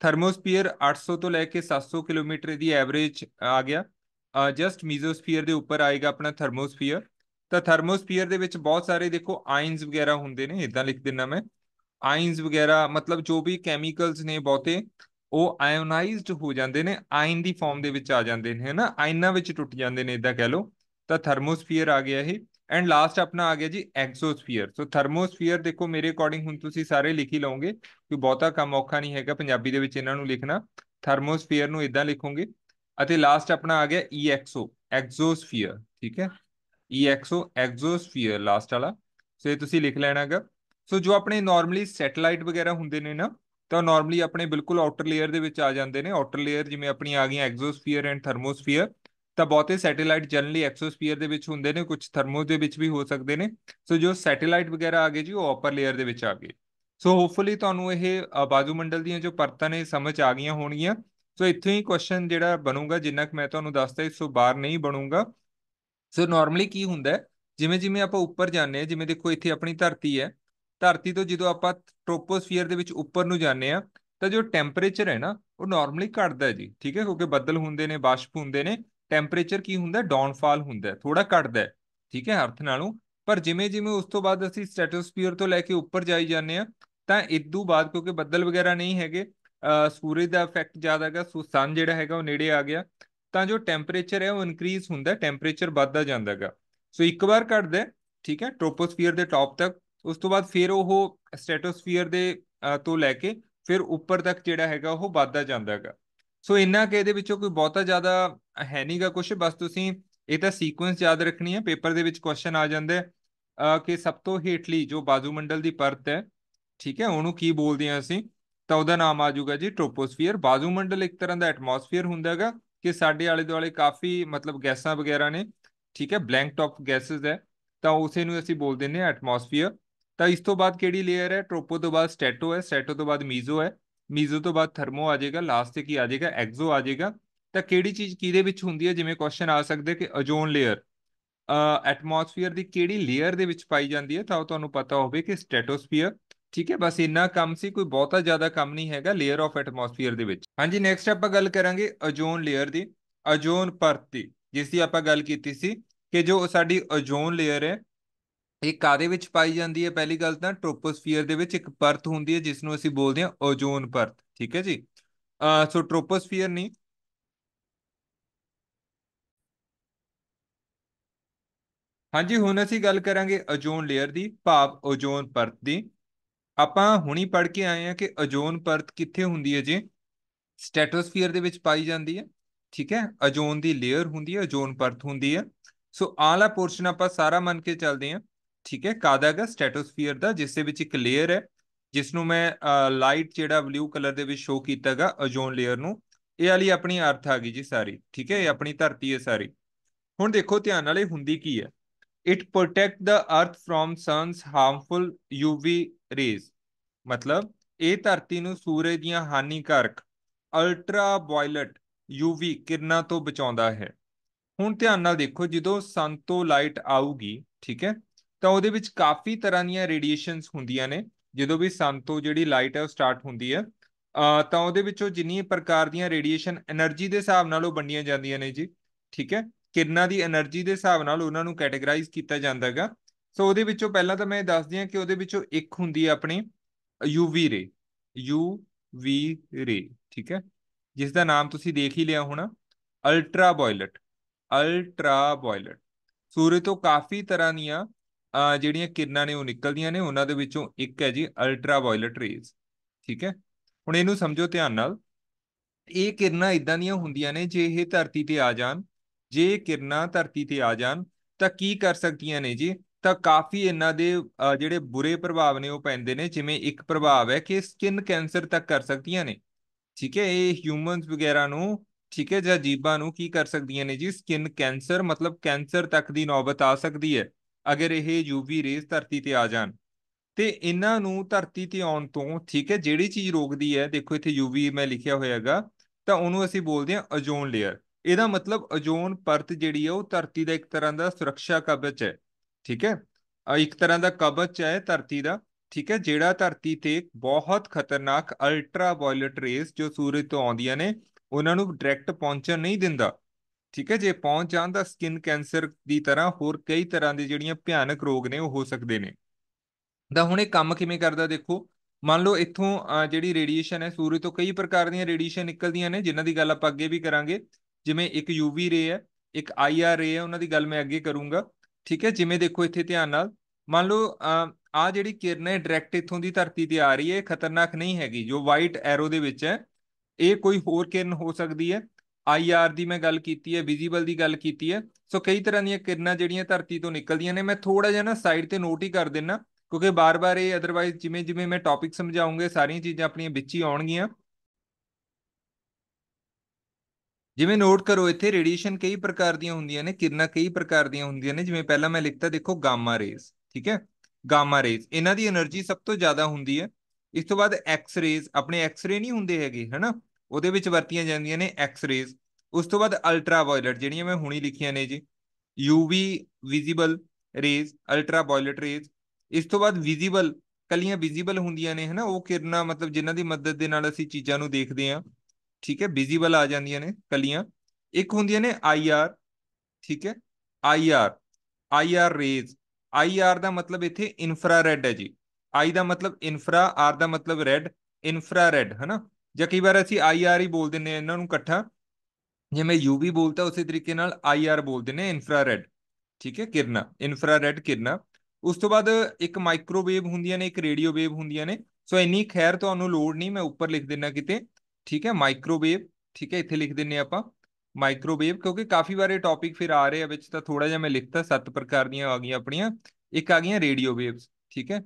ਥਰਮੋਸਫੀਅਰ 800 ਤੋਂ ਲੈ ਕੇ 700 ਕਿਲੋਮੀਟਰ ਦੀ ਐਵਰੇਜ ਆ ਗਿਆ ਜਸਟ ਮੀਜ਼ੋਸਫੀਅਰ ਦੇ ਉੱਪਰ ਆਏਗਾ ਆਪਣਾ ਥਰਮੋਸਫੀਅਰ ਤਾਂ ਥਰਮੋਸਫੀਅਰ ਦੇ ਵਿੱਚ ਬਹੁਤ ਸਾਰੇ ਦੇਖੋ ਆਇਨਸ ਵਗੈਰਾ ਹੁੰਦੇ ਨੇ ਇਦਾਂ ਲਿਖ ਦਿੰਨਾ ਮੈਂ ਆਇਨਸ ਵਗੈਰਾ ਮਤਲਬ ਜੋ ਵੀ ਕੈਮੀਕਲਸ ਨੇ ਬਹੁਤੇ ਉਹ ਆਇਓਨਾਈਜ਼ਡ ਹੋ ਜਾਂਦੇ ਨੇ ਆਇਨ ਦੀ ਫਾਰਮ ਦੇ ਵਿੱਚ ਆ ਜਾਂਦੇ ਨੇ ਹਨਾ ਆਇਨਾਂ ਵਿੱਚ ਟੁੱਟ ਜਾਂਦੇ ਨੇ ਇਦਾਂ ਕਹਿ ਲਓ ਤਾਂ ਥਰਮੋਸਫੀਅਰ ਆ ਗਿਆ ਇਹ ਐਂਡ ਲਾਸਟ ਆਪਣਾ ਆ ਗਿਆ ਜੀ ਐਕਸੋਸਫੀਅਰ ਸੋ ਥਰਮੋਸਫੀਅਰ ਦੇਖੋ ਮੇਰੇ ਅਕੋਰਡਿੰਗ ਹੁਣ ਤੁਸੀਂ ਸਾਰੇ ਲਿਖ ਹੀ ਲਓਗੇ ਕਿ ਬਹੁਤਾ ਕੰਮ ਔਖਾ ਨਹੀਂ ਹੈਗਾ ਪੰਜਾਬੀ ਦੇ ਵਿੱਚ ਇਹਨਾਂ ਨੂੰ ਲਿਖਣਾ ਥਰਮੋਸਫੀਅਰ ਨੂੰ ਇਦਾਂ ਲਿਖੋਗੇ ਅਤੇ ਲਾਸਟ ਆਪਣਾ ਆ ਗਿਆ ਈਐਕਸਓ ਐਕਸੋਸਫੀਅਰ ਠੀਕ ਹੈ ਈਐਕਸਓ ਐਕਸੋਸਫੀਅਰ ਲਾਸਟ ਵਾਲਾ ਸੋ ਇਹ ਤੁਸੀਂ ਲਿਖ ਲੈਣਾਗਾ ਸੋ ਜੋ ਆਪਣੇ ਨਾਰਮਲੀ ਸੈਟੇਲਾਈਟ ਵਗੈਰਾ ਹੁੰਦੇ ਨੇ ਨਾ ਤਾਂ ਨਾਰਮਲੀ ਆਪਣੇ ਬਿਲਕੁਲ ਆਊਟਰ ਲੇਅਰ ਦੇ ਵਿੱਚ ਆ ਜਾਂਦੇ ਨੇ ਆਊਟਰ ਲੇਅਰ ਜਿਵੇਂ ਆਪਣੀ ਆ ਗਈਆਂ ਐਗਜ਼ੋਸਫੀਅਰ ਐਂਡ ਥਰਮੋਸਫੀਅਰ ਤਾਂ ਬਹੁਤੇ ਸੈਟੇਲਾਈਟ ਜਨਰਲੀ ਐਕਸੋਸਫੀਅਰ ਦੇ ਵਿੱਚ ਹੁੰਦੇ ਨੇ ਕੁਝ ਥਰਮੋਸ ਦੇ ਵਿੱਚ ਵੀ ਹੋ ਸਕਦੇ ਨੇ ਸੋ ਜੋ ਸੈਟੇਲਾਈਟ ਵਗੈਰਾ ਆ ਗਏ ਜੀ ਉਹ ਆਪਰ ਲੇਅਰ ਦੇ ਵਿੱਚ ਆ ਗਏ ਸੋ ਹੋਪਫੁਲੀ ਤੁਹਾਨੂੰ ਇਹ ਬਾਜੂ ਮੰਡਲ ਦੀਆਂ ਜੋ ਪਰਤਾਂ ਨੇ ਸਮਝ ਆ ਗਈਆਂ ਹੋਣਗੀਆਂ ਸੋ ਇੱਥੇ ਹੀ ਕੁਐਸਚਨ ਜਿਹੜਾ ਬਣੂਗਾ ਜਿੰਨਾ ਕਿ ਮੈਂ ਤੁਹਾਨੂੰ ਦੱਸਦਾ ਇਸੋਂ ਬਾਹਰ ਨਹੀਂ ਬਣੂਗਾ ਸੋ ਨਾਰਮਲੀ ਕੀ ਹੁੰਦਾ ਜਿਵੇਂ ਜਿਵੇਂ ਆਪਾਂ ਉੱਪਰ ਜਾਂਦੇ ਆ ਜਿਵੇਂ ਦੇਖੋ ਇੱਥੇ ਆਪਣੀ ਧਰਤੀ ਹੈ ਧਰਤੀ ਤੋਂ ਜਦੋਂ ਆਪਾਂ ਟ੍ਰੋਪੋਸਫੀਅਰ ਦੇ ਵਿੱਚ ਉੱਪਰ ਨੂੰ ਜਾਂਦੇ ਆ ਤਾਂ ਜੋ ਟੈਂਪਰੇਚਰ ਹੈ ਨਾ ਉਹ ਨਾਰਮਲੀ ਘਟਦਾ ਜੀ ਠੀਕ ਹੈ ਕਿਉਂਕਿ ਬੱਦਲ ਹੁੰਦੇ ਨੇ ਬਾਸ਼ਪ ਹੁੰਦੇ ਨੇ ਟੈਂਪਰੇਚਰ ਕੀ ਹੁੰਦਾ ਡਾਊਨਫਾਲ ਹੁੰਦਾ ਥੋੜਾ ਘਟਦਾ ਹੈ ਠੀਕ ਹੈ ਅਰਥ ਨਾਲੋਂ ਪਰ ਜਿਵੇਂ ਜਿਵੇਂ ਉਸ ਤੋਂ ਬਾਅਦ ਅਸੀਂ ਸਟੈਟੋਸਫੀਅਰ ਤੋਂ ਲੈ ਕੇ ਉੱਪਰ ਜਾਈ ਜਾਂਦੇ ਆ ਤਾਂ ਇਦੋਂ ਬਾਅਦ ਕਿਉਂਕਿ ਬੱਦਲ ਵਗੈਰਾ ਨਹੀਂ ਹੈਗੇ ਸੂਰਜ ਦਾ ਇਫੈਕਟ ਜ਼ਿਆਦਾ ਹੈਗਾ ਸੋ ਸਨ ਜਿਹੜਾ ਹੈਗਾ ਉਹ ਨੇੜੇ ਆ ਗਿਆ ਤਾਂ ਜੋ ਟੈਂਪਰੇਚਰ ਹੈ ਉਹ ਇਨਕਰੀਜ਼ ਹੁੰਦਾ ਟੈਂਪਰੇਚਰ ਵੱਧਦਾ ਜਾਂਦਾ ਹੈਗਾ ਸੋ ਇੱਕ ਵਾਰ ਘਟਦਾ ਠੀਕ ਹੈ ਟ੍ਰੋਪੋਸਫੀਅਰ ਦੇ ਟੌਪ ਤੱਕ ਉਸ ਤੋਂ ਬਾਅਦ ਫਿਰ ਉਹ ਸਟੈਟੋਸਫੀਅਰ ਦੇ ਤੋਂ ਲੈ ਕੇ ਫਿਰ ਉੱਪਰ ਤੱਕ ਜਿਹੜਾ ਹੈਗਾ ਉਹ ਵੱਧਦਾ ਜਾਂਦਾ ਹੈਗਾ ਸੋ ਇੰਨਾ ਕਿ ਇਹਦੇ ਵਿੱਚੋਂ ਕੋਈ ਬਹੁਤਾ ਜ਼ਿਆਦਾ ਹੈ ਨਹੀਂਗਾ ਕੁਝ ਬਸ ਤੁਸੀਂ ਇਹ ਤਾਂ ਸੀਕੁਐਂਸ ਯਾਦ ਰੱਖਣੀ ਹੈ ਪੇਪਰ ਦੇ ਵਿੱਚ ਕੁਐਸਚਨ ਆ ਜਾਂਦੇ ਕਿ ਸਭ ਤੋਂ ਹੇਠਲੀ ਜੋ ਬਾਜੂ ਮੰਡਲ ਦੀ ਪਰਤ ਹੈ ਠੀਕ ਹੈ ਉਹਨੂੰ ਕੀ ਬੋਲਦੇ ਆ ਅਸੀਂ ਤਾਂ ਉਹਦਾ ਨਾਮ ਆ ਜਾਊਗਾ ਜੀ ਟ੍ਰੋਪੋਸਫੀਅਰ ਬਾਜੂ ਮੰਡਲ ਇੱਕ ਤਰ੍ਹਾਂ ਦਾ ਐਟਮੋਸਫੀਅਰ ਹੁੰਦਾ ਹੈਗਾ ਕਿ ਸਾਡੇ ਆਲੇ ਦੁਆਲੇ ਕਾਫੀ ਮਤਲਬ ਗੈਸਾਂ ਵਗੈਰਾ ਨੇ ਠੀਕ ਹੈ ਬਲੈਂਕ ਟੌਪ ਗੈਸਸ ਹੈ ਤਾਂ ਉਸੇ ਨੂੰ ਅਸੀਂ ਬੋਲ ਦਿੰਨੇ ਆ ਐਟਮੋਸਫੀਅਰ ਤਾਂ ਇਸ ਤੋਂ ਬਾਅਦ ਕਿਹੜੀ ਲੇਅਰ ਹੈ ਟ੍ਰੋਪੋ ਤੋਂ ਬਾਅਦ ਸਟੈਟੋ ਹੈ ਸਟੈਟੋ ਤੋਂ ਬਾਅਦ ਮੀਜ਼ੋ ਹੈ ਮੀਜ਼ੋ ਤੋਂ ਬਾਅਦ ਥਰਮੋ ਆ ਜਾਏਗਾ ਲਾਸਟ ਤੇ ਕੀ ਆ ਜਾਏਗਾ ਐਗਜ਼ੋ ਆ ਜਾਏਗਾ ਤਾਂ ਕਿਹੜੀ ਚੀਜ਼ ਕਿਹਦੇ ਵਿੱਚ ਹੁੰਦੀ ਹੈ ਜਿਵੇਂ ਕੁਐਸਚਨ ਆ ਸਕਦੇ ਕਿ ਓਜ਼ੋਨ ਲੇਅਰ ਐਟਮੋਸਫੀਅਰ ਦੀ ਕਿਹੜੀ ਲੇਅਰ ਦੇ ਵਿੱਚ ਪਾਈ ਜਾਂਦੀ ਹੈ ਤਾਂ ਉਹ ਤੁਹਾਨੂੰ ਪਤਾ ਹੋਵੇ ਕਿ ਸਟ੍ਰੈਟੋਸਫੀਅਰ ਠੀਕ ਹੈ ਬਸ ਇੰਨਾ ਕੰਮ ਸੀ ਕੋਈ ਬਹੁਤਾ ਜ਼ਿਆਦਾ ਕੰਮ ਨਹੀਂ ਹੈਗਾ ਲੇਅਰ ਆਫ ਐਟਮੋਸਫੀਅਰ ਦੇ ਵਿੱਚ ਹਾਂਜੀ ਨੈਕਸਟ ਆਪਾਂ ਗੱਲ ਕਰਾਂਗੇ ਓਜ਼ੋਨ ਲੇਅਰ ਦੀ ਓਜ਼ੋਨ ਪਰਤ ਦੀ ਜਿਸ ਦੀ ਆਪਾਂ ਗੱਲ ਕੀਤੀ ਸੀ ਕਿ ਜੋ ਸਾਡੀ ਓਜ਼ੋਨ ਲੇਅਰ ਹੈ ਇਹ ਕਾਦੇ ਵਿੱਚ ਪਾਈ ਜਾਂਦੀ ਹੈ ਪਹਿਲੀ ਗੱਲ ਤਾਂ ਟ੍ਰੋਪੋਸਫੀਅਰ ਦੇ ਵਿੱਚ ਇੱਕ ਪਰਤ ਹੁੰਦੀ ਹੈ ਜਿਸ ਨੂੰ ਅਸੀਂ ਬੋਲਦੇ ਹਾਂ ਓਜ਼ੋਨ ਪਰਤ ਠੀਕ ਹੈ ਜੀ ਸੋ ਟ੍ਰੋਪੋਸਫੀਅਰ ਨਹੀਂ ਹਾਂਜੀ ਹੁਣ ਅਸੀਂ ਗੱਲ ਕਰਾਂਗੇ ਓਜ਼ੋਨ ਲੇਅਰ ਦੀ ਭਾਵ ਓਜ਼ੋਨ ਪਰਤ ਦੀ ਆਪਾਂ ਹੁਣੀ ਪੜ ਕੇ ਆਏ ਹਾਂ ਕਿ ਓਜ਼ੋਨ ਪਰਤ ਕਿੱਥੇ ਹੁੰਦੀ ਹੈ ਜੀ ਸਟੈਟੋਸਫੀਅਰ ਦੇ ਵਿੱਚ ਪਾਈ ਜਾਂਦੀ ਹੈ ਠੀਕ ਹੈ ਓਜ਼ੋਨ ਦੀ ਲੇਅਰ ਹੁੰਦੀ ਹੈ ਓਜ਼ੋਨ ਪਰਤ ਹੁੰਦੀ ਹੈ ਸੋ ਆਲਾ ਪੋਰਸ਼ਨ ਆਪਾਂ ਸਾਰਾ ਮੰਨ ਕੇ ਚੱਲਦੇ ਹਾਂ ਠੀਕ ਹੈ ਕਾਦਾ ਹੈਗਾ ਸਟ੍ਰੈਟੋਸਫੀਅਰ ਦਾ ਜਿਸ ਦੇ ਵਿੱਚ ਇੱਕ ਲੇਅਰ ਹੈ ਜਿਸ ਨੂੰ ਮੈਂ ਲਾਈਟ ਜਿਹੜਾ ਬਲੂ ਕਲਰ ਦੇ ਵਿੱਚ ਸ਼ੋ ਕੀਤਾਗਾ ਓਜ਼ੋਨ ਲੇਅਰ ਨੂੰ ਇਹ ਵਾਲੀ ਆਪਣੀ ਅਰਥ ਆ ਗਈ ਜੀ ਸਾਰੀ ਠੀਕ ਹੈ ਇਹ ਆਪਣੀ ਧਰਤੀ ਹੈ ਸਾਰੀ ਹੁਣ ਦੇਖੋ ਧਿਆਨ ਨਾਲ ਇਹ ਹੁੰਦੀ ਕੀ ਹੈ it protect the earth from sun's harmful UV rays ਮਤਲਬ ਇਹ ਧਰਤੀ ਨੂੰ ਸੂਰਜ ਦੀਆਂ ਹਾਨੀਕਾਰਕ ਅਲਟਰਾ ਵਾਇਲਟ ਯੂਵੀ ਕਿਰਨਾਂ ਤੋਂ ਬਚਾਉਂਦਾ ਹੈ ਹੁਣ ਧਿਆਨ ਨਾਲ ਦੇਖੋ ਜਦੋਂ ਸਨ ਤੋਂ ਲਾਈਟ ਆਊਗੀ ਠੀਕ ਹੈ ਤਾਂ ਉਹਦੇ ਵਿੱਚ ਕਾਫੀ ਤਰ੍ਹਾਂ ਦੀਆਂ ਰੇਡੀਏਸ਼ਨਸ ਹੁੰਦੀਆਂ ਨੇ ਜਦੋਂ ਵੀ ਸਨ ਤੋਂ ਜਿਹੜੀ ਲਾਈਟ ਹੈ ਉਹ ਸਟਾਰਟ ਹੁੰਦੀ ਹੈ ਤਾਂ ਉਹਦੇ ਵਿੱਚੋਂ ਜਿੰਨੀ ਪ੍ਰਕਾਰ ਦੀਆਂ ਰੇਡੀਏਸ਼ਨ એનર્ਜੀ ਦੇ ਹਿਸਾਬ ਨਾਲ ਉਹ ਵੰਡੀਆਂ ਜਾਂਦੀਆਂ ਨੇ ਜੀ ਠੀਕ ਹੈ ਕਿਰਨਾਂ ਦੀ એનર્ਜੀ ਦੇ ਹਿਸਾਬ ਨਾਲ ਉਹਨਾਂ ਨੂੰ ਕੈਟਾਗਰਾਈਜ਼ ਕੀਤਾ ਜਾਂਦਾ ਹੈਗਾ ਸੋ ਉਹਦੇ ਵਿੱਚੋਂ ਪਹਿਲਾਂ ਤਾਂ ਮੈਂ ਦੱਸਦੀ ਹਾਂ ਕਿ ਉਹਦੇ ਵਿੱਚੋਂ ਇੱਕ ਹੁੰਦੀ ਹੈ ਆਪਣੀ ਯੂਵੀ ਰੇ ਯੂਵੀ ਰੇ ਠੀਕ ਹੈ ਜਿਸ ਦਾ ਨਾਮ ਤੁਸੀਂ ਦੇਖ ਹੀ ਲਿਆ ਹੋਣਾ ਅਲਟਰਾ ਵਾਇਲਟ ਅਲਟਰਾ ਵਾਇਲਟ ਸੂਰਜ ਤੋਂ ਕਾਫੀ ਤਰ੍ਹਾਂ ਦੀਆਂ ਜਿਹੜੀਆਂ ਕਿਰਨਾਂ ਨੇ ਉਹ ਨਿਕਲਦੀਆਂ ਨੇ ਉਹਨਾਂ ਦੇ ਵਿੱਚੋਂ ਇੱਕ ਹੈ ਜੀ ਅਲਟਰਾ ਵਾਇਲਟ ਰੇਜ਼ ਠੀਕ ਹੈ ਹੁਣ ਇਹਨੂੰ ਸਮਝੋ ਧਿਆਨ ਨਾਲ ਇਹ ਕਿਰਨਾਂ ਇਦਾਂ ਦੀਆਂ ਹੁੰਦੀਆਂ ਨੇ ਜੇ ਇਹ ਧਰਤੀ ਤੇ ਆ ਜਾਣ ਜੇ ਕਿਰਨਾਂ ਧਰਤੀ ਤੇ ਆ ਜਾਣ ਤਾਂ ਕੀ ਕਰ ਸਕਦੀਆਂ ਨੇ ਜੀ ਤਾਂ ਕਾਫੀ ਇਹਨਾਂ ਦੇ ਜਿਹੜੇ ਬੁਰੇ ਪ੍ਰਭਾਵ ਨੇ ਉਹ ਪੈਂਦੇ ਨੇ ਜਿਵੇਂ ਇੱਕ ਪ੍ਰਭਾਵ ਹੈ ਕਿ ਸਕਿਨ ਕੈਂਸਰ ਤੱਕ ਕਰ ਸਕਦੀਆਂ ਨੇ ਠੀਕ ਹੈ ਇਹ ਹਿਊਮਨਸ ਵਗੈਰਾ ਨੂੰ ਠੀਕ ਹੈ ਜਾਂ ਜੀਬਾਂ ਨੂੰ ਕੀ ਕਰ ਸਕਦੀਆਂ ਨੇ ਜੀ ਸਕਿਨ ਕੈਂਸਰ ਮਤਲਬ ਕੈਂਸਰ ਤੱਕ ਦੀ ਨੌਬਤ ਆ ਸਕਦੀ ਹੈ ਅਗਰ ਇਹ ਯੂਵੀ ਰੇਜ਼ ਧਰਤੀ ਤੇ ਆ ਜਾਣ ਤੇ ਇਹਨਾਂ ਨੂੰ ਧਰਤੀ ਤੇ ਆਉਣ ਤੋਂ ਠੀਕ ਹੈ ਜਿਹੜੀ ਚੀਜ਼ ਰੋਕਦੀ ਹੈ ਦੇਖੋ ਇੱਥੇ ਯੂਵੀ ਮੈਂ ਲਿਖਿਆ ਹੋਇਆਗਾ ਤਾਂ ਉਹਨੂੰ ਅਸੀਂ ਬੋਲਦੇ ਹਾਂ ਓਜ਼ੋਨ ਲੇਅਰ ਇਹਦਾ ਮਤਲਬ ਓਜ਼ੋਨ ਪਰਤ ਜਿਹੜੀ ਹੈ ਉਹ ਧਰਤੀ ਦਾ ਇੱਕ ਤਰ੍ਹਾਂ ਦਾ ਸੁਰੱਖਿਆ ਕਵਚ ਹੈ ਠੀਕ ਹੈ ਇੱਕ ਤਰ੍ਹਾਂ ਦਾ ਕਵਚ ਹੈ ਧਰਤੀ ਦਾ ਠੀਕ ਹੈ ਜਿਹੜਾ ਧਰਤੀ ਤੇ ਬਹੁਤ ਖਤਰਨਾਕ ਅਲਟਰਾ ਵਾਇਲਟ ਰੇਸ ਜੋ ਸੂਰਜ ਤੋਂ ਆਉਂਦੀਆਂ ਨੇ ਉਹਨਾਂ ਨੂੰ ਡਾਇਰੈਕਟ ਪਹੁੰਚਣ ਨਹੀਂ ਦਿੰਦਾ ਠੀਕ ਹੈ ਜੇ ਪਹੁੰਚ ਜਾਣ ਦਾ ਸਕਿਨ ਕੈਂਸਰ ਦੀ ਤਰ੍ਹਾਂ ਹੋਰ ਕਈ ਤਰ੍ਹਾਂ ਦੇ ਜਿਹੜੀਆਂ ਭਿਆਨਕ ਰੋਗ ਨੇ ਉਹ ਹੋ ਸਕਦੇ ਨੇ ਤਾਂ ਹੁਣ ਇਹ ਕੰਮ ਕਿਵੇਂ ਕਰਦਾ ਦੇਖੋ ਮੰਨ ਲਓ ਇੱਥੋਂ ਜਿਹੜੀ ਰੇਡੀਏਸ਼ਨ ਹੈ ਸੂਰਜ ਤੋਂ ਕਈ ਪ੍ਰਕਾਰ ਦੀਆਂ ਰੇਡੀਏਸ਼ਨ ਨਿਕਲਦੀਆਂ ਨੇ ਜਿਨ੍ਹਾਂ ਦੀ ਗੱਲ ਆਪਾਂ ਅੱਗੇ ਵੀ ਕਰਾਂਗੇ ਜਿਵੇਂ ਇੱਕ ਯੂਵੀ ਰੇ ਹੈ ਇੱਕ ਆਈਆਰ ਰੇ ਹੈ ਉਹਨਾਂ ਦੀ ਗੱਲ ਮੈਂ ਅੱਗੇ ਕਰੂੰਗਾ ਠੀਕ ਹੈ ਜਿਵੇਂ ਦੇਖੋ ਇੱਥੇ ਧਿਆਨ ਨਾਲ ਮੰਨ ਲਓ ਆ ਜਿਹੜੀ ਕਿਰਨ ਹੈ ਡਾਇਰੈਕਟ ਇੱਥੋਂ ਦੀ ਧਰਤੀ ਤੇ ਆ ਰਹੀ ਹੈ ਖਤਰਨਾਕ ਨਹੀਂ ਹੈਗੀ ਜੋ ਵਾਈਟ ਐਰੋ ਦੇ ਵਿੱਚ ਹੈ ਇਹ ਕੋਈ ਹੋਰ ਕਿਰਨ ਹੋ ਸਕਦੀ ਹੈ ਆਈਆਰ ਦੀ ਮੈਂ ਗੱਲ ਕੀਤੀ ਹੈ ਵਿਜ਼ੀਬਲ ਦੀ ਗੱਲ ਕੀਤੀ ਹੈ ਸੋ ਕਈ ਤਰ੍ਹਾਂ ਦੀਆਂ ਕਿਰਨਾਂ ਜਿਹੜੀਆਂ ਧਰਤੀ ਤੋਂ ਨਿਕਲਦੀਆਂ ਨੇ ਮੈਂ ਥੋੜਾ ਜਿਹਾ ਨਾ ਸਾਈਡ ਤੇ ਨੋਟ ਹੀ ਕਰ ਦਿੰਨਾ ਕਿਉਂਕਿ ਬਾਰ-ਬਾਰ ਇਹ ਅਦਰਵਾਈਜ਼ ਜਿਵੇਂ ਜਿਵੇਂ ਮੈਂ ਟੌਪਿਕ ਸਮਝਾਉਂਗੇ ਸਾਰੀਆਂ ਚੀਜ਼ਾਂ ਆਪਣੀਆਂ ਵਿੱਚ ਹੀ ਆਉਣਗੀਆਂ ਜਿਵੇਂ ਨੋਟ ਕਰੋ ਇੱਥੇ ਰੇਡੀਏਸ਼ਨ ਕਈ ਪ੍ਰਕਾਰ ਦੀਆਂ ਹੁੰਦੀਆਂ ਨੇ ਕਿਰਨਾਂ ਕਈ ਪ੍ਰਕਾਰ ਦੀਆਂ ਹੁੰਦੀਆਂ ਨੇ ਜਿਵੇਂ ਪਹਿਲਾਂ ਮੈਂ ਲਿਖਤਾ ਦੇਖੋ ਗਾਮਾ ਰੇਜ਼ ਠੀਕ ਹੈ ਗਾਮਾ ਰੇਜ਼ ਇਹਨਾਂ ਦੀ એનર્ਜੀ ਸਭ ਤੋਂ ਜ਼ਿਆਦਾ ਹੁੰਦੀ ਹੈ ਇਸ ਤੋਂ ਬਾਅਦ ਐਕਸ ਰੇਜ਼ ਆਪਣੇ ਐਕਸ ਰੇ ਨਹੀਂ ਹੁੰਦੇ ਹੈਗੇ ਹਨਾ ਉਹਦੇ ਵਿੱਚ ਵਰਤੀਆਂ ਜਾਂਦੀਆਂ ਨੇ ਐਕਸ-ਰੇਜ਼ ਉਸ ਤੋਂ ਬਾਅਦ ਅਲਟਰਾ ਵਾਇਲਟ ਜਿਹੜੀਆਂ ਮੈਂ ਹੁਣੀ ਲਿਖੀਆਂ ਨੇ ਜੀ UV visible rays ultraviolet rays ਇਸ ਤੋਂ ਬਾਅਦ ਵਿਜ਼ੀਬਲ ਕਲੀਆਂ ਵਿਜ਼ੀਬਲ ਹੁੰਦੀਆਂ ਨੇ ਹਨਾ ਉਹ ਕਿਰਨਾਂ ਮਤਲਬ ਜਿਨ੍ਹਾਂ ਦੀ ਮਦਦ ਦੇ ਨਾਲ ਅਸੀਂ ਚੀਜ਼ਾਂ ਨੂੰ ਦੇਖਦੇ ਆ ਠੀਕ ਹੈ ਵਿਜ਼ੀਬਲ ਆ ਜਾਂਦੀਆਂ ਨੇ ਕਲੀਆਂ ਇੱਕ ਹੁੰਦੀਆਂ ਨੇ ਆਈਆਰ ਠੀਕ ਹੈ ਆਈਆਰ ਆਈਆਰ ਰੇਜ਼ ਆਈਆਰ ਦਾ ਮਤਲਬ ਇੱਥੇ ਇਨਫਰਾ ਰੈਡ ਹੈ ਜੀ ਆਈ ਦਾ ਮਤਲਬ ਇਨਫਰਾ ਆਰ ਦਾ ਮਤਲਬ ਰੈਡ ਰੈਡ ਹਨਾ ਜਾਂ ਕਈ ਵਾਰ ਅਸੀਂ ਆਈਆਰ ਹੀ ਬੋਲ ਦਿੰਨੇ ਆ ਇਹਨਾਂ ਨੂੰ ਇਕੱਠਾ ਜਿਵੇਂ ਯੂਵੀ ਬੋਲਤਾ ਉਸੇ ਤਰੀਕੇ ਨਾਲ ਆਈਆਰ ਬੋਲ ਦਿੰਨੇ ਇਨਫਰਾਰੈਡ ਠੀਕ ਹੈ ਕਿਰਨਾ ਇਨਫਰਾਰੈਡ ਕਿਰਨਾ ਉਸ ਤੋਂ ਬਾਅਦ ਇੱਕ ਮਾਈਕ੍ਰੋਵੇਵ ਹੁੰਦੀਆਂ ਨੇ ਇੱਕ ਰੇਡੀਓ ਵੇਵ ਹੁੰਦੀਆਂ ਨੇ ਸੋ ਇੰਨੀ ਖੈਰ ਤੁਹਾਨੂੰ ਲੋੜ ਨਹੀਂ ਮੈਂ ਉੱਪਰ ਲਿਖ ਦਿੰਨਾ ਕਿਤੇ ਠੀਕ ਹੈ ਮਾਈਕ੍ਰੋਵੇਵ ਠੀਕ ਹੈ ਇੱਥੇ ਲਿਖ ਦਿੰਨੇ ਆਪਾਂ ਮਾਈਕ੍ਰੋਵੇਵ ਕਿਉਂਕਿ ਕਾਫੀ ਵਾਰੇ ਟੌਪਿਕ ਫਿਰ ਆ ਰਹੇ ਆ ਵਿੱਚ ਤਾਂ ਥੋੜਾ ਜਿਹਾ ਮੈਂ ਲਿਖਤਾ ਸੱਤ ਪ੍ਰਕਾਰ ਦੀਆਂ ਆ ਗਈਆਂ ਆਪਣੀਆਂ ਇੱਕ ਆ ਗਈਆਂ ਰੇਡੀਓ ਵੇਵਸ ਠੀਕ ਹੈ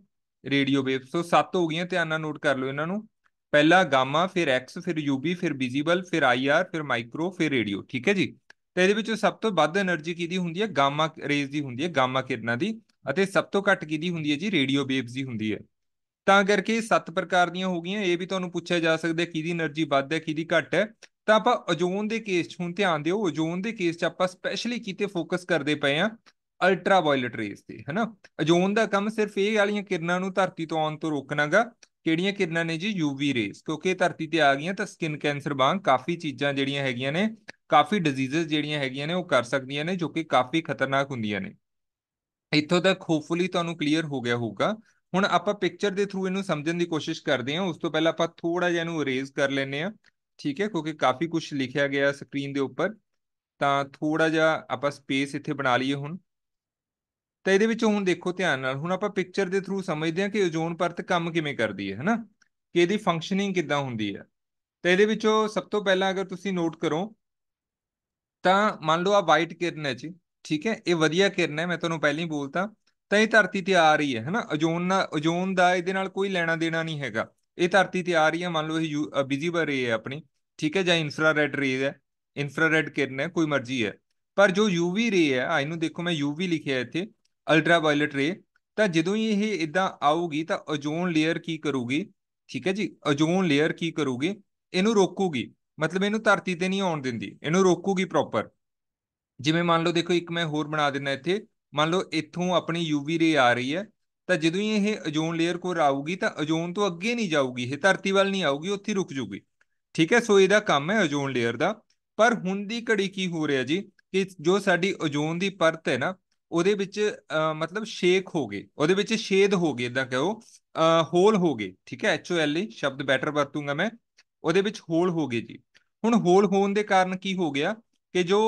ਰੇਡੀਓ ਵੇਵਸ ਸੋ ਸੱਤ ਹੋ ਗਈਆਂ ਧਿਆਨ ਨਾਲ ਨੋਟ ਕਰ ਲਓ ਇਹਨਾਂ ਨੂੰ ਪਹਿਲਾ ਗਾਮਾ ਫਿਰ ਐਕਸ ਫਿਰ ਯੂਬੀ ਫਿਰ ਵਿਜ਼ੀਬਲ ਫਿਰ ਆਈਆਰ ਫਿਰ ਮਾਈਕਰੋ ਫਿਰ ਰੇਡੀਓ ਠੀਕ ਹੈ ਜੀ ਤੇ ਇਹਦੇ ਵਿੱਚ ਸਭ ਤੋਂ ਵੱਧ એનર્ਜੀ ਕਿਹਦੀ ਹੁੰਦੀ ਹੈ ਗਾਮਾ ਰੇਜ਼ ਦੀ ਹੁੰਦੀ ਹੈ ਗਾਮਾ ਕਿਰਨਾਂ ਦੀ ਅਤੇ ਸਭ ਤੋਂ ਘੱਟ ਕਿਹਦੀ ਹੁੰਦੀ ਹੈ ਜੀ ਰੇਡੀਓ ਵੇਵਸ ਦੀ ਹੁੰਦੀ ਹੈ ਤਾਂ ਕਰਕੇ ਸੱਤ ਪ੍ਰਕਾਰ ਦੀਆਂ ਹੋ ਗਈਆਂ ਇਹ ਵੀ ਤੁਹਾਨੂੰ ਪੁੱਛਿਆ ਜਾ ਸਕਦਾ ਕਿਹਦੀ એનર્ਜੀ ਵੱਧ ਹੈ ਕਿਹਦੀ ਘੱਟ ਹੈ ਤਾਂ ਆਪਾਂ ਓਜ਼ੋਨ ਦੇ ਕੇਸ 'ਚ ਹੁਣ ਧਿਆਨ ਦਿਓ ਓਜ਼ੋਨ ਦੇ ਕੇਸ 'ਚ ਆਪਾਂ ਸਪੈਸ਼ਲੀ ਕੀਤੇ ਫੋਕਸ ਕਰਦੇ ਪਏ ਆ ਅਲਟਰਾ ਵਾਇਲਟ ਰੇਜ਼ ਤੇ ਹੈਨਾ ਓਜ਼ੋਨ ਦਾ ਕੰਮ ਸਿਰਫ ਇਹ ਵਾਲੀਆਂ ਕਿਰਨਾਂ ਨੂੰ ਧਰਤੀ ਤੋਂ ਆਉਣ ਤੋਂ ਰੋਕਣਾਗਾ ਕਿਹੜੀਆਂ ਕਿਰਨਾਂ ਨੇ ਜੀ ਯੂਵੀ ਰੇਜ਼ ਕਿਉਂਕਿ ਧਰਤੀ ਤੇ ਆ ਗਈਆਂ ਤਾਂ ਸਕਿਨ ਕੈਂਸਰ ਵਾਂਗ ਕਾਫੀ ਚੀਜ਼ਾਂ ਜਿਹੜੀਆਂ ਹੈਗੀਆਂ ਨੇ ਕਾਫੀ ਡਿਜ਼ੀਜ਼ਸ ਜਿਹੜੀਆਂ ਹੈਗੀਆਂ ਨੇ ਉਹ ਕਰ ਸਕਦੀਆਂ ਨੇ ਜੋ ਕਿ ਕਾਫੀ ਖਤਰਨਾਕ ਹੁੰਦੀਆਂ ਨੇ ਇੱਥੋਂ ਤੱਕ ਹੋਪਫੁਲੀ ਤੁਹਾਨੂੰ ਕਲੀਅਰ ਹੋ ਗਿਆ ਹੋਊਗਾ ਹੁਣ ਆਪਾਂ ਪਿਕਚਰ ਦੇ ਥਰੂ ਇਹਨੂੰ ਸਮਝਣ ਦੀ ਕੋਸ਼ਿਸ਼ ਕਰਦੇ ਹਾਂ ਉਸ ਤੋਂ ਪਹਿਲਾਂ ਆਪਾਂ ਥੋੜਾ ਜਿਹਾ ਇਹਨੂੰ ਅਰੇਜ਼ ਕਰ ਲੈਨੇ ਆ ਠੀਕ ਹੈ ਕਿਉਂਕਿ ਕਾਫੀ ਕੁਝ ਲਿਖਿਆ ਗਿਆ ਸਕਰੀਨ ਦੇ ਉੱਪਰ ਤਾਂ ਥੋੜਾ ਜਿਹਾ ਆਪਾਂ ਸਪੇਸ ਇੱਥੇ ਬਣਾ ਲਈਏ ਹੁਣ ਤਾਂ ਇਹਦੇ ਵਿੱਚ ਹੁਣ ਦੇਖੋ ਧਿਆਨ ਨਾਲ ਹੁਣ ਆਪਾਂ ਪਿਕਚਰ ਦੇ ਥਰੂ ਸਮਝਦੇ ਹਾਂ ਕਿ ਓਜ਼ੋਨ ਪਰਤ ਕੰਮ ਕਿਵੇਂ ਕਰਦੀ ਹੈ ਹਨਾ ਕਿ ਇਹਦੀ ਫੰਕਸ਼ਨਿੰਗ ਕਿੱਦਾਂ ਹੁੰਦੀ ਹੈ ਤਾਂ ਇਹਦੇ ਵਿੱਚੋਂ ਸਭ ਤੋਂ ਪਹਿਲਾਂ ਅਗਰ ਤੁਸੀਂ ਨੋਟ ਕਰੋ ਤਾਂ ਮੰਨ ਲਓ ਆ ਵਾਈਟ ਕਿਰਨ ਹੈ ਜੀ ਠੀਕ ਹੈ ਇਹ ਵਧੀਆ ਕਿਰਨ ਹੈ ਮੈਂ ਤੁਹਾਨੂੰ ਪਹਿਲਾਂ ਹੀ ਬੋਲਤਾ ਤਾਂ ਇਹ ਧਰਤੀ ਤੇ ਆ ਰਹੀ ਹੈ ਹਨਾ ਓਜ਼ੋਨ ਨਾਲ ਓਜ਼ੋਨ ਦਾ ਇਹਦੇ ਨਾਲ ਕੋਈ ਲੈਣਾ ਦੇਣਾ ਨਹੀਂ ਹੈਗਾ ਇਹ ਧਰਤੀ ਤੇ ਆ ਰਹੀ ਹੈ ਮੰਨ ਲਓ ਇਹ ਵਿਜ਼ੀਬਲ ਰੇ ਹੈ ਆਪਣੀ ਠੀਕ ਹੈ ਜਾਂ ਇਨਫਰਾਰੈਡ ਰੇ ਹੈ ਇਨਫਰਾਰੈਡ ਕਿਰਨ ਹੈ ਕੋਈ ਮਰਜ਼ੀ ਹੈ ਪਰ ਜੋ ਯੂਵੀ ਰੇ ਹੈ ਆ ਇਹਨੂੰ ਦੇਖੋ ਮੈਂ ਯੂਵੀ ਲਿਖਿਆ ਇੱਥੇ ਅਲਟਰਾਵਾਇਲਟ ਰੇ ਤਾਂ ਜਦੋਂ ਹੀ ਇਹ ਇਦਾਂ ਆਊਗੀ ਤਾਂ ਓਜ਼ੋਨ ਲੇਅਰ ਕੀ ਕਰੂਗੀ ਠੀਕ ਹੈ ਜੀ ਓਜ਼ੋਨ ਲੇਅਰ ਕੀ ਕਰੂਗੀ ਇਹਨੂੰ ਰੋਕੂਗੀ ਮਤਲਬ ਇਹਨੂੰ ਧਰਤੀ ਤੇ ਨਹੀਂ ਆਉਣ ਦਿੰਦੀ ਇਹਨੂੰ ਰੋਕੂਗੀ ਪ੍ਰੋਪਰ ਜਿਵੇਂ ਮੰਨ ਲਓ ਦੇਖੋ ਇੱਕ ਮੈਂ ਹੋਰ ਬਣਾ ਦਿੰਦਾ ਇੱਥੇ ਮੰਨ ਲਓ ਇੱਥੋਂ ਆਪਣੀ ਯੂਵੀ ਰੇ ਆ ਰਹੀ ਹੈ ਤਾਂ ਜਦੋਂ ਹੀ ਇਹ ਓਜ਼ੋਨ ਲੇਅਰ ਕੋਲ ਆਊਗੀ ਤਾਂ ਓਜ਼ੋਨ ਤੋਂ ਅੱਗੇ ਨਹੀਂ ਜਾਊਗੀ ਇਹ ਧਰਤੀ ਵੱਲ ਨਹੀਂ ਆਊਗੀ ਉੱਥੇ ਰੁਕ ਜਾਊਗੀ ਠੀਕ ਹੈ ਸੋ ਇਹਦਾ ਕੰਮ ਹੈ ਓਜ਼ੋਨ ਲੇਅਰ ਦਾ ਪਰ ਹੁਣ ਦੀ ਘੜੀ ਕੀ ਹੋ ਰਿਹਾ ਜੀ ਕਿ ਜੋ ਸਾਡੀ ਓਜ਼ੋਨ ਦੀ ਪਰਤ ਹੈ ਨਾ ਉਹਦੇ ਵਿੱਚ ਮਤਲਬ ਸ਼ੇਕ ਹੋ ਗਏ ਉਹਦੇ ਵਿੱਚ ਛੇਦ ਹੋ ਗਏ ਇਦਾਂ ਕਹੋ ਹੋਲ ਹੋ ਗਏ ਠੀਕ ਹੈ ਐਚ ਓ ਐਲ ਈ ਸ਼ਬਦ ਬੈਟਰ ਵਰਤੂੰਗਾ ਮੈਂ ਉਹਦੇ ਵਿੱਚ ਹੋਲ ਹੋ ਗਏ ਜੀ ਹੁਣ ਹੋਲ ਹੋਣ ਦੇ ਕਾਰਨ ਕੀ ਹੋ ਗਿਆ ਕਿ ਜੋ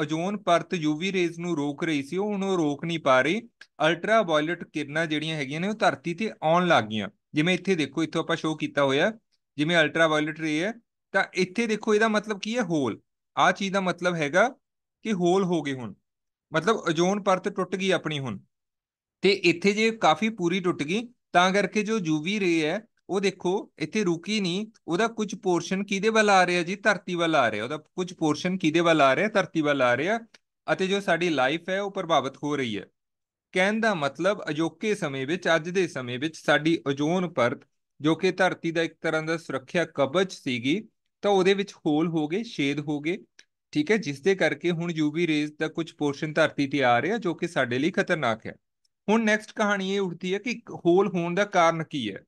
ਓਜ਼ੋਨ ਪਰਤ ਯੂਵੀ ਰੇਜ਼ ਨੂੰ ਰੋਕ ਰਹੀ ਸੀ ਉਹ ਹੁਣ ਉਹ ਰੋਕ ਨਹੀਂ ਪਾ ਰਹੀ ਅਲਟਰਾ ਵਾਇਲਟ ਕਿਰਨਾਂ ਜਿਹੜੀਆਂ ਹੈਗੀਆਂ ਨੇ ਉਹ ਧਰਤੀ ਤੇ ਆਉਣ ਲੱਗ ਗਈਆਂ ਜਿਵੇਂ ਇੱਥੇ ਦੇਖੋ ਇੱਥੋਂ ਆਪਾਂ ਸ਼ੋਅ ਕੀਤਾ ਹੋਇਆ ਜਿਵੇਂ ਅਲਟਰਾ ਵਾਇਲਟ ਰੇ ਹੈ ਤਾਂ ਇੱਥੇ ਦੇਖੋ ਇਹਦਾ ਮਤਲਬ ਕੀ ਹੈ ਹੋਲ ਆ ਚੀਜ਼ ਦਾ ਮਤਲਬ ਹੈਗਾ ਕਿ ਹੋਲ ਹੋ ਗਏ ਹੁਣ ਮਤਲਬ ਓਜ਼ੋਨ ਪਰਤ ਟੁੱਟ ਗਈ ਆਪਣੀ ਹੁਣ ਤੇ ਇੱਥੇ ਜੇ ਕਾਫੀ ਪੂਰੀ ਟੁੱਟ ਗਈ ਤਾਂ ਕਰਕੇ ਜੋ ਯੂਵੀ ਰੇ ਹੈ ਉਹ ਦੇਖੋ ਇੱਥੇ ਰੁਕੀ ਨਹੀਂ ਉਹਦਾ ਕੁਝ ਪੋਰਸ਼ਨ ਕਿਹਦੇ ਵੱਲ ਆ ਰਿਹਾ ਜੀ ਧਰਤੀ ਵੱਲ ਆ ਰਿਹਾ ਉਹਦਾ ਕੁਝ ਪੋਰਸ਼ਨ ਕਿਹਦੇ ਵੱਲ ਆ ਰਿਹਾ ਧਰਤੀ ਵੱਲ ਆ ਰਿਹਾ ਅਤੇ ਜੋ ਸਾਡੀ ਲਾਈਫ ਹੈ ਉਹ ਪ੍ਰਭਾਵਿਤ ਹੋ ਰਹੀ ਹੈ ਕਹਿਣ ਦਾ ਮਤਲਬ ਅਜੋਕੇ ਸਮੇਂ ਵਿੱਚ ਅੱਜ ਦੇ ਸਮੇਂ ਵਿੱਚ ਸਾਡੀ ਓਜ਼ੋਨ ਪਰਤ ਜੋ ਕਿ ਧਰਤੀ ਦਾ ਇੱਕ ਤਰ੍ਹਾਂ ਦਾ ਸੁਰੱਖਿਆ ਕਵਚ ਸੀਗੀ ਤਾਂ ਉਹਦੇ ਵਿੱਚ ਹੋਲ ਹੋ ਗਏ ਛੇਦ ਹੋ ਗਏ ਠੀਕ ਹੈ ਜਿਸ ਦੇ ਕਰਕੇ ਹੁਣ ਯੂਵੀ ਰੇਜ਼ ਦਾ ਕੁਝ ਪੋਰਸ਼ਨ ਧਰਤੀ ਤੇ ਆ ਰਿਹਾ ਜੋ ਕਿ ਸਾਡੇ ਲਈ ਖਤਰਨਾਕ ਹੈ ਹੁਣ ਨੈਕਸਟ ਕਹਾਣੀ ਇਹ ਉੱਠਦੀ ਹੈ ਕਿ ਹੋਲ ਹੋਣ ਦਾ ਕਾਰਨ ਕੀ ਹੈ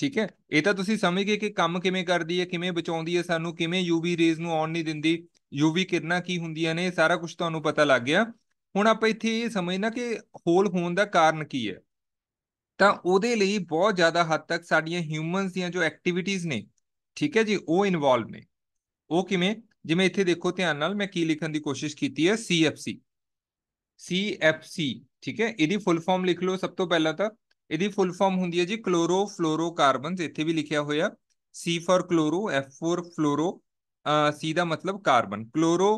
ਠੀਕ ਹੈ ਇਹ ਤਾਂ ਤੁਸੀਂ ਸਮਝ ਗਏ ਕਿ ਕੰਮ ਕਿਵੇਂ ਕਰਦੀ ਹੈ ਕਿਵੇਂ ਬਚਾਉਂਦੀ ਹੈ ਸਾਨੂੰ ਕਿਵੇਂ ਯੂਵੀ ਰੇਜ਼ ਨੂੰ ਆਉਣ ਨਹੀਂ ਦਿੰਦੀ ਯੂਵੀ ਕਿਰਨਾਂ ਕੀ ਹੁੰਦੀਆਂ ਨੇ ਸਾਰਾ ਕੁਝ ਤੁਹਾਨੂੰ ਪਤਾ ਲੱਗ ਗਿਆ ਹੁਣ ਆਪਾਂ ਇੱਥੇ ਇਹ ਸਮਝਣਾ ਕਿ ਹੋਲ ਹੋਣ ਦਾ ਕਾਰਨ ਕੀ ਹੈ ਤਾਂ ਉਹਦੇ ਲਈ ਬਹੁਤ ਜ਼ਿਆਦਾ ਹੱਦ ਤੱਕ ਸਾਡੀਆਂ ਹਿਊਮਨਸ ਦੀਆਂ ਜੋ ਐਕਟੀਵਿਟੀਆਂ ਨੇ ਠੀਕ ਹੈ ਜੀ ਉਹ ਇਨਵੋਲਵ ਨੇ ਉਹ ਕਿਵੇਂ ਜਿਵੇਂ ਇੱਥੇ ਦੇਖੋ ਧਿਆਨ ਨਾਲ ਮੈਂ ਕੀ ਲਿਖਣ ਦੀ ਕੋਸ਼ਿਸ਼ ਕੀਤੀ ਹੈ CFC CFC ਠੀਕ ਹੈ ਇਹਦੀ ਫੁੱਲ ਫਾਰਮ ਲਿਖ ਲਓ ਸਭ ਤੋਂ ਪਹਿਲਾਂ ਤਾਂ ਇਹਦੀ ਫੁੱਲ ਫਾਰਮ ਹੁੰਦੀ ਹੈ ਜੀ ਕਲੋਰੋ ਫਲੋਰੋਕਾਰਬਨਸ ਇੱਥੇ ਵੀ ਲਿਖਿਆ ਹੋਇਆ C for chloro F for fluoro C ਦਾ ਮਤਲਬ ਕਾਰਬਨ ਕਲੋਰੋ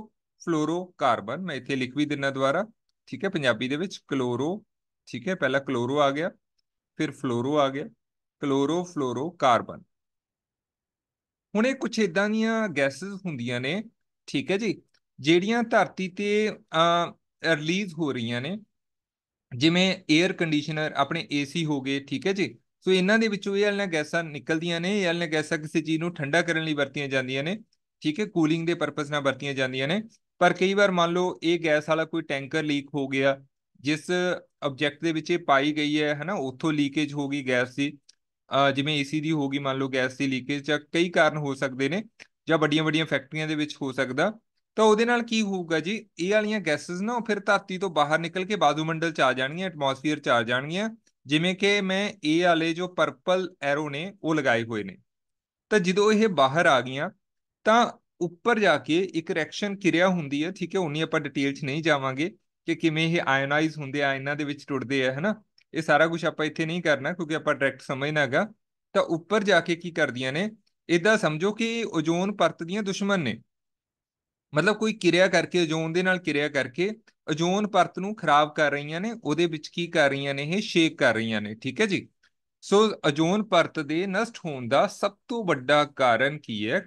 ਫਲੋਰੋਕਾਰਬਨ ਮੈਂ ਇੱਥੇ ਲਿਖ ਵੀ ਦਿੰਨਾ ਦੁਬਾਰਾ ਠੀਕ ਹੈ ਪੰਜਾਬੀ ਦੇ ਵਿੱਚ ਕਲੋਰੋ ਠੀਕ ਹੈ ਪਹਿਲਾਂ ਕਲੋਰੋ ਆ ਗਿਆ ਫਿਰ ਫਲੋਰੋ ਆ ਗਿਆ ਕਲੋਰੋ ਫਲੋਰੋ ਕਾਰਬਨ ਹੁਣ ਇਹ ਕੁਝ ਇਦਾਂ ਦੀਆਂ ਗੈਸਸ ਹੁੰਦੀਆਂ ਨੇ ਠੀਕ ਹੈ ਜੀ ਜਿਹੜੀਆਂ ਧਰਤੀ ਤੇ ਰਿਲੀਜ਼ ਹੋ ਰਹੀਆਂ ਨੇ ਜਿਵੇਂ 에ਅਰ ਕੰਡੀਸ਼ਨਰ ਆਪਣੇ ਏਸੀ ਹੋ ਗਏ ਠੀਕ ਹੈ ਜੀ ਸੋ ਇਹਨਾਂ ਦੇ ਵਿੱਚੋਂ ਇਹ ਵਾਲੀਆਂ ਗੈਸਾਂ ਨਿਕਲਦੀਆਂ ਨੇ ਇਹ ਵਾਲੀਆਂ ਗੈਸਾਂ ਕਿਸੇ ਚੀਜ਼ ਨੂੰ ਠੰਡਾ ਕਰਨ ਲਈ ਵਰਤੀਆਂ ਜਾਂਦੀਆਂ ਨੇ ਠੀਕ ਹੈ ਕੂਲਿੰਗ ਦੇ ਪਰਪਸ ਨਾਲ ਵਰਤੀਆਂ ਜਾਂਦੀਆਂ ਨੇ ਪਰ ਕਈ ਵਾਰ ਮੰਨ ਲਓ ਇਹ ਗੈਸ ਵਾਲਾ ਕੋਈ ਟੈਂਕਰ ਲੀਕ ਹੋ ਗਿਆ ਜਿਸ ਆਬਜੈਕਟ ਦੇ ਵਿੱਚ ਇਹ ਪਾਈ ਗਈ ਹੈ ਹਨਾ ਉੱਥੋਂ ਲੀਕੇਜ ਹੋ ਗਈ ਗੈਸ ਦੀ ਜਿਵੇਂ ਏਸੀ ਦੀ ਹੋਗੀ ਮੰਨ ਲਓ ਗੈਸ ਦੀ ਲੀਕੇਜ ਜਾਂ ਕਈ ਕਾਰਨ ਹੋ ਸਕਦੇ ਨੇ ਜਾਂ ਵੱਡੀਆਂ-ਵੱਡੀਆਂ ਫੈਕਟਰੀਆਂ ਦੇ ਵਿੱਚ ਹੋ ਸਕਦਾ ਤਾਂ ਉਹਦੇ ਨਾਲ ਕੀ ਹੋਊਗਾ ਜੀ ਇਹ ਵਾਲੀਆਂ ਗੈਸਸ ਨਾ ਫਿਰ ਧਰਤੀ ਤੋਂ ਬਾਹਰ ਨਿਕਲ ਕੇ ਬਾਦੂ ਮੰਡਲ ਚ ਆ ਜਾਣਗੀਆਂ ਐਟਮੋਸਫੀਅਰ ਚ ਆ ਜਾਣਗੀਆਂ ਜਿਵੇਂ ਕਿ ਮੈਂ ਇਹ ਵਾਲੇ ਜੋ ਪਰਪਲ ਐਰੋ ਨੇ ਉਹ ਲਗਾਏ ਹੋਏ ਨੇ ਤਾਂ ਜਦੋਂ ਇਹ ਬਾਹਰ ਆ ਗਈਆਂ ਤਾਂ ਉੱਪਰ ਜਾ ਕੇ ਇੱਕ ਰਿਐਕਸ਼ਨ ਕਿਰਿਆ ਹੁੰਦੀ ਹੈ ਠੀਕ ਹੈ ਉਨੀ ਆਪਾਂ ਡਿਟੇਲ 'ਚ ਨਹੀਂ ਜਾਵਾਂਗੇ ਕਿ ਕਿਵੇਂ ਇਹ ਆਇਨਾਈਜ਼ ਹੁੰਦੇ ਆ ਇਹਨਾਂ ਦੇ ਵਿੱਚ ਟੁੱਟਦੇ ਆ ਹਨਾ ਇਹ ਸਾਰਾ ਕੁਝ ਆਪਾਂ ਇੱਥੇ ਨਹੀਂ ਕਰਨਾ ਕਿਉਂਕਿ ਆਪਾਂ ਡਾਇਰੈਕਟ ਸਮਝਣਾਗਾ ਤਾਂ ਉੱਪਰ ਜਾ ਕੇ ਕੀ ਕਰਦੀਆਂ ਨੇ ਇਦਾਂ ਸਮਝੋ ਕਿ ਓਜ਼ੋਨ ਪਰਤ ਦੀਆਂ ਦੁਸ਼ਮਣ ਨੇ ਮਤਲਬ ਕੋਈ ਕਿਰਿਆ ਕਰਕੇ ਓਜ਼ੋਨ ਦੇ ਨਾਲ ਕਿਰਿਆ ਕਰਕੇ ਓਜ਼ੋਨ ਪਰਤ ਨੂੰ ਖਰਾਬ ਕਰ ਰਹੀਆਂ ਨੇ ਉਹਦੇ ਵਿੱਚ ਕੀ ਕਰ ਰਹੀਆਂ ਨੇ ਇਹ ਸ਼ੇਕ ਕਰ ਰਹੀਆਂ ਨੇ ਠੀਕ ਹੈ ਜੀ ਸੋ ਓਜ਼ੋਨ ਪਰਤ ਦੇ ਨਸ਼ਟ ਹੋਣ ਦਾ ਸਭ ਤੋਂ ਵੱਡਾ ਕਾਰਨ ਕੀ ਹੈ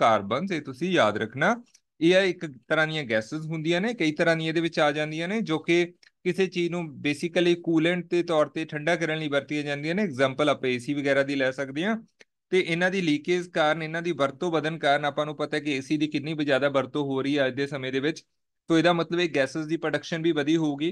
ਕਾਰਬਨ ਇਹ ਤੁਸੀਂ ਯਾਦ ਰੱਖਣਾ ਇਹ ਇੱਕ ਤਰ੍ਹਾਂ ਦੀਆਂ ਗੈਸਸ ਹੁੰਦੀਆਂ ਨੇ ਕਈ ਤਰ੍ਹਾਂ ਦੀਆਂ ਇਹਦੇ ਵਿੱਚ ਆ ਜਾਂਦੀਆਂ ਨੇ ਜੋ ਕਿ ਕਿਸੇ ਚੀਜ਼ ਨੂੰ ਬੇਸਿਕਲੀ ਕੂਲੈਂਟ ਦੇ ਤੌਰ ਤੇ ਠੰਡਾ ਕਰਨ ਲਈ ਵਰਤੀਆਂ ਜਾਂਦੀਆਂ ਨੇ ਐਗਜ਼ਾਮਪਲ ਆਪਾਂ ਏਸੀ ਵਗੈਰਾ ਦੀ ਲੈ ਸਕਦੇ ਹਾਂ ਤੇ ਇਹਨਾਂ ਦੀ ਲੀਕੇਜ ਕਾਰਨ ਇਹਨਾਂ ਦੀ ਵਰਤੋਂ ਵਧਨ ਕਾਰਨ ਆਪਾਂ ਨੂੰ ਪਤਾ ਹੈ ਕਿ ਏਸੀ ਦੀ ਕਿੰਨੀ ਜ਼ਿਆਦਾ ਵਰਤੋਂ ਹੋ ਰਹੀ ਹੈ ਅੱਜ ਦੇ ਸਮੇਂ ਦੇ ਵਿੱਚ ਤੋਂ ਇਹਦਾ ਮਤਲਬ ਇਹ ਗੈਸਸ ਦੀ ਪ੍ਰੋਡਕਸ਼ਨ ਵੀ ਵਧੀ ਹੋਊਗੀ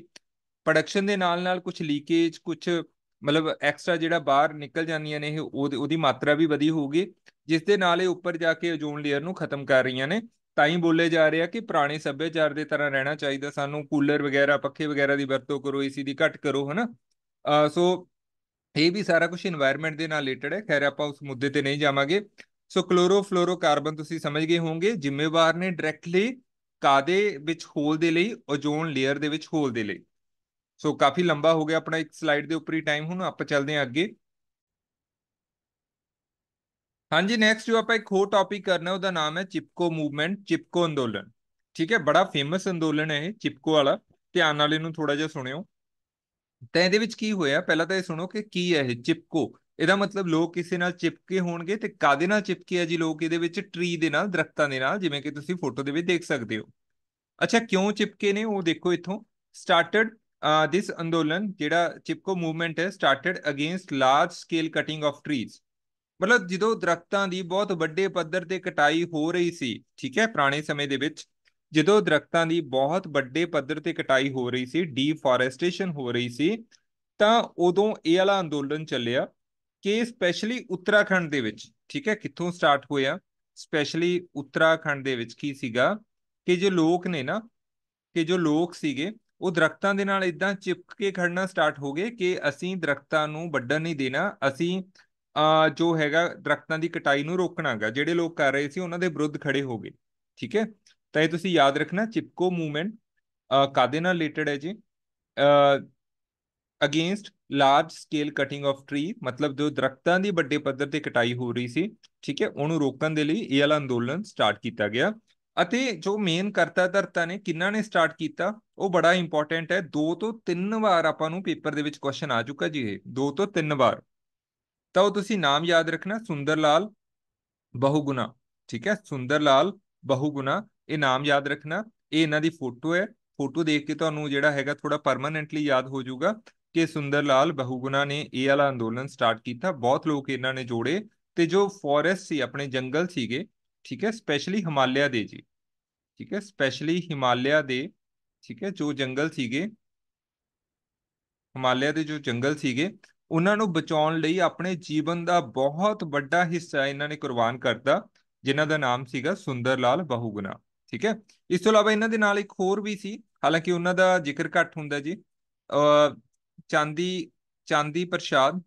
ਪ੍ਰੋਡਕਸ਼ਨ ਦੇ ਨਾਲ ਨਾਲ ਕੁਝ ਲੀਕੇਜ ਕੁਝ ਮਤਲਬ ਐਕਸਟਰਾ ਜਿਹੜਾ ਬਾਹਰ ਨਿਕਲ ਜਾਂਦੀਆਂ ਨੇ ਇਹ ਉਹਦੀ ਮਾਤਰਾ ਵੀ ਵਧੀ ਹੋਊਗੀ ਜਿਸ ਦੇ ਨਾਲ ਇਹ ਉੱਪਰ ਜਾ ਕੇ ਓਜ਼ੋਨ ਲੇਅਰ ਨੂੰ ਖਤਮ ਕਰ ਰਹੀਆਂ ਨੇ ਤਾਂ ਹੀ ਬੋਲੇ ਜਾ ਰਿਹਾ ਕਿ ਪੁਰਾਣੇ ਸੱਭਿਆਚਾਰ ਦੇ ਤਰ੍ਹਾਂ ਰਹਿਣਾ ਚਾਹੀਦਾ ਸਾਨੂੰ ਕੂਲਰ ਵਗੈਰਾ ਪੱਖੇ ਵਗੈਰਾ ਦੀ ਵਰਤੋਂ ਕਰੋ ਏਸੀ ਦੀ ਘੱਟ ਕਰੋ ਹਨਾ ਸੋ ਇਹ ਵੀ ਸਾਰਾ ਕੁਝ এনवायरमेंट ਦੇ ਨਾਲ ਰਿਲੇਟਡ ਹੈ ਖੈਰ ਆਪਾਂ ਉਸ ਮੁੱਦੇ ਤੇ ਨਹੀਂ ਜਾਵਾਂਗੇ ਸੋ ਕਲੋਰੋਫਲੋਰੋਕਾਰਬਨ ਤੁਸੀਂ ਸਮਝ ਗਏ ਹੋਵੋਗੇ ਜ਼ਿੰਮੇਵਾਰ ਨੇ ਡਾਇਰੈਕਟਲੀ ਕਾਦੇ ਵਿੱਚ ਹੋਲ ਦੇ ਲਈ ਓਜ਼ੋਨ ਲੇਅਰ ਦੇ ਵਿੱਚ ਹੋਲ ਦੇ ਲਈ ਸੋ ਕਾਫੀ ਲੰਬਾ ਹੋ ਗਿਆ ਆਪਣਾ ਇੱਕ ਸਲਾਈਡ ਦੇ ਉੱਪਰ ਹੀ ਟਾਈਮ ਹੁਣ ਆਪਾਂ ਚੱਲਦੇ ਹਾਂ ਅੱਗੇ ਹਾਂਜੀ ਨੈਕਸਟ ਜੋ ਆਪਾਂ ਇੱਕ ਹੋਰ ਟਾਪਿਕ ਕਰਨਾ ਉਹਦਾ ਨਾਮ ਹੈ ਚਿਪਕੋ ਮੂਵਮੈਂਟ ਚਿਪਕੋ ਅੰਦੋਲਨ ਠੀਕ ਹੈ ਬੜਾ ਫੇਮਸ ਅੰਦੋਲਨ ਹੈ ਇਹ ਚਿਪਕੋ ਵਾਲਾ ਧਿਆਨ ਨਾਲ ਇਹਨੂੰ ਥੋੜਾ ਜਿਹਾ ਸੁਣਿਓ ਤਾਂ ਇਹਦੇ ਵਿੱਚ ਕੀ ਹੋਇਆ ਪਹਿਲਾਂ ਤਾਂ ਇਹ ਸੁਣੋ ਕਿ ਕੀ ਹੈ ਇਹ ਚਿਪਕੋ ਇਹਦਾ ਮਤਲਬ ਲੋਕ ਕਿਸੇ ਨਾਲ ਚਿਪਕੇ ਹੋਣਗੇ ਤੇ ਕਾਦੇ ਨਾਲ ਚਿਪਕੇ ਆ ਜੀ ਲੋਕ ਇਹਦੇ ਵਿੱਚ ਟਰੀ ਦੇ ਨਾਲ ਦਰਖਤਾਂ ਦੇ ਨਾਲ ਜਿਵੇਂ ਕਿ ਤੁਸੀਂ ਫੋਟੋ ਦੇ ਵਿੱਚ ਦੇਖ ਸਕਦੇ ਹੋ ਅੱਛਾ ਕਿਉਂ ਚਿਪਕੇ ਨੇ ਉਹ ਦੇਖੋ ਇੱਥੋਂ ਸਟਾਰਟਡ ਥਿਸ ਅੰਦੋਲਨ ਜਿਹੜਾ ਚਿਪਕੋ ਮੂਵਮੈਂਟ ਹੈ started against large scale cutting of trees ਮਤਲਬ ਜਦੋਂ ਦਰਖਤਾਂ ਦੀ ਬਹੁਤ ਵੱਡੇ ਪੱਧਰ ਤੇ ਕਟਾਈ ਹੋ ਰਹੀ ਸੀ ਠੀਕ ਹੈ ਪੁਰਾਣੇ ਸਮੇਂ ਦੇ ਵਿੱਚ ਜਦੋਂ ਦਰਖਤਾਂ ਦੀ ਬਹੁਤ ਵੱਡੇ ਪੱਧਰ ਤੇ ਕਟਾਈ ਹੋ ਰਹੀ ਸੀ ਡੀਫੋਰੈਸਟੇਸ਼ਨ ਹੋ ਰਹੀ ਸੀ ਤਾਂ ਉਦੋਂ ਇਹ ਵਾਲਾ ਅੰਦੋਲਨ ਚੱਲਿਆ ਕਿ ਸਪੈਸ਼ਲੀ ਉੱਤਰਾਖੰਡ ਦੇ ਵਿੱਚ ਠੀਕ ਹੈ ਕਿੱਥੋਂ ਸਟਾਰਟ ਹੋਇਆ ਸਪੈਸ਼ਲੀ ਉੱਤਰਾਖੰਡ ਦੇ ਵਿੱਚ ਕੀ ਸੀਗਾ ਕਿ ਜੋ ਲੋਕ ਨੇ ਨਾ ਕਿ ਜੋ ਲੋਕ ਸੀਗੇ ਉਹ ਦਰਖਤਾਂ ਦੇ ਨਾਲ ਇਦਾਂ ਚਿਪਕ ਕੇ ਖੜਨਾ ਸਟਾਰਟ ਹੋ ਗਏ ਕਿ ਅਸੀਂ ਦਰਖਤਾਂ ਨੂੰ ਵੱਢਣ ਨਹੀਂ ਦੇਣਾ ਅਸੀਂ ਆ ਜੋ ਹੈਗਾ ਦਰਖਤਾਂ ਦੀ ਕਟਾਈ ਨੂੰ ਰੋਕਣਾਗਾ ਜਿਹੜੇ ਲੋਕ ਕਰ ਰਹੇ ਸੀ ਉਹਨਾਂ ਦੇ ਵਿਰੁੱਧ ਖੜੇ ਹੋ ਗਏ ਠੀਕ ਹੈ ਤਾਂ ਇਹ ਤੁਸੀਂ ਯਾਦ ਰੱਖਣਾ ਚਿਪਕੋ ਮੂਵਮੈਂਟ ਕਾਦੇ ਨਾਲ ਰਿਲੇਟਡ ਹੈ ਜੀ against large scale cutting of tree ਮਤਲਬ ਜੋ ਦਰਖਤਾਂ ਦੀ ਵੱਡੇ ਪੱਧਰ ਤੇ ਕਟਾਈ ਹੋ ਰਹੀ ਸੀ ਠੀਕ ਹੈ ਉਹਨੂੰ ਰੋਕਣ ਦੇ ਲਈ ਇਹ ਵਾਲਾ ਅੰਦੋਲਨ ਸਟਾਰਟ ਕੀਤਾ ਗਿਆ ਅਤੇ ਜੋ ਮੇਨ ਕਰਤਾ ਧਰਤਾ ਨੇ ਕਿੰਨਾ ਨੇ ਸਟਾਰਟ ਕੀਤਾ ਉਹ ਬੜਾ ਇੰਪੋਰਟੈਂਟ ਹੈ ਦੋ ਤੋਂ ਤਿੰਨ ਵਾਰ ਆਪਾਂ ਨੂੰ ਪੇਪਰ ਦੇ ਵਿੱਚ ਕੁਐਸਚਨ ਆ ਚੁੱਕਾ ਜੀ ਇਹ ਦੋ ਤੋਂ ਤਿੰਨ ਵਾਰ ਤਾਂ ਉਹ ਤੁਸੀਂ ਨਾਮ ਯਾਦ ਰੱਖਣਾ ਸੁੰਦਰ ਲਾਲ ਬਹੁਗੁਣਾ ਠੀਕ ਹੈ ਸੁੰਦਰ ਲਾਲ ਬਹੁਗੁਣਾ ਇਹ ਨਾਮ ਯਾਦ ਰੱਖਣਾ ਇਹ ਇਹਨਾਂ ਦੀ ਫੋਟੋ ਹੈ ਫੋਟੋ ਦੇਖ ਕੇ ਤੁਹਾਨੂੰ ਜਿਹੜਾ ਹੈਗਾ ਥੋੜਾ ਪਰਮਨੈਂਟਲੀ ਯਾਦ ਹੋ ਜਾਊਗਾ ਕਿ ਸੁੰਦਰ ਲਾਲ ਬਹੁਗੁਣਾ ਨੇ ਇਹ ਵਾਲਾ ਅੰਦੋਲਨ ਸਟਾਰਟ ਕੀਤਾ ਬਹੁਤ ਲੋਕ ਇਹਨਾਂ ਨੇ ਜੋੜੇ ਤੇ ਜੋ ਫੋਰੈਸਟ ਸੀ ਆਪਣੇ ਜੰਗਲ ਸੀਗੇ ਠੀਕ ਹੈ ਸਪੈਸ਼ਲੀ ਹਿਮਾਲਿਆ ਦੇ ਜੀ ਠੀਕ ਹੈ ਸਪੈਸ਼ਲੀ ਹਿਮਾਲਿਆ ਦੇ ਠੀਕ ਹੈ ਜੋ ਜੰਗਲ ਸੀਗੇ ਹਿਮਾਲਿਆ ਦੇ ਜੋ ਜੰਗਲ ਸੀਗੇ ਉਹਨਾਂ ਨੂੰ ਬਚਾਉਣ ਲਈ ਆਪਣੇ ਜੀਵਨ ਦਾ ਬਹੁਤ ਵੱਡਾ ਹਿੱਸਾ ਇਹਨਾਂ ਨੇ ਕੁਰਬਾਨ ਕਰਤਾ ਜਿਨ੍ਹਾਂ ਦਾ ਨਾਮ ਸੀਗਾ ਸੁੰਦਰ ਲਾਲ ਬਾਹੂਗਨਾ ਠੀਕ ਹੈ ਇਸ ਤੋਂ ਇਲਾਵਾ ਇਹਨਾਂ ਦੇ ਨਾਲ ਇੱਕ ਹੋਰ ਵੀ ਸੀ ਹਾਲਾਂਕਿ ਉਹਨਾਂ ਦਾ ਜ਼ਿਕਰ ਘੱਟ ਹੁੰਦਾ ਜੀ ਚਾਂਦੀ ਚਾਂਦੀ ਪ੍ਰਸ਼ਾਦ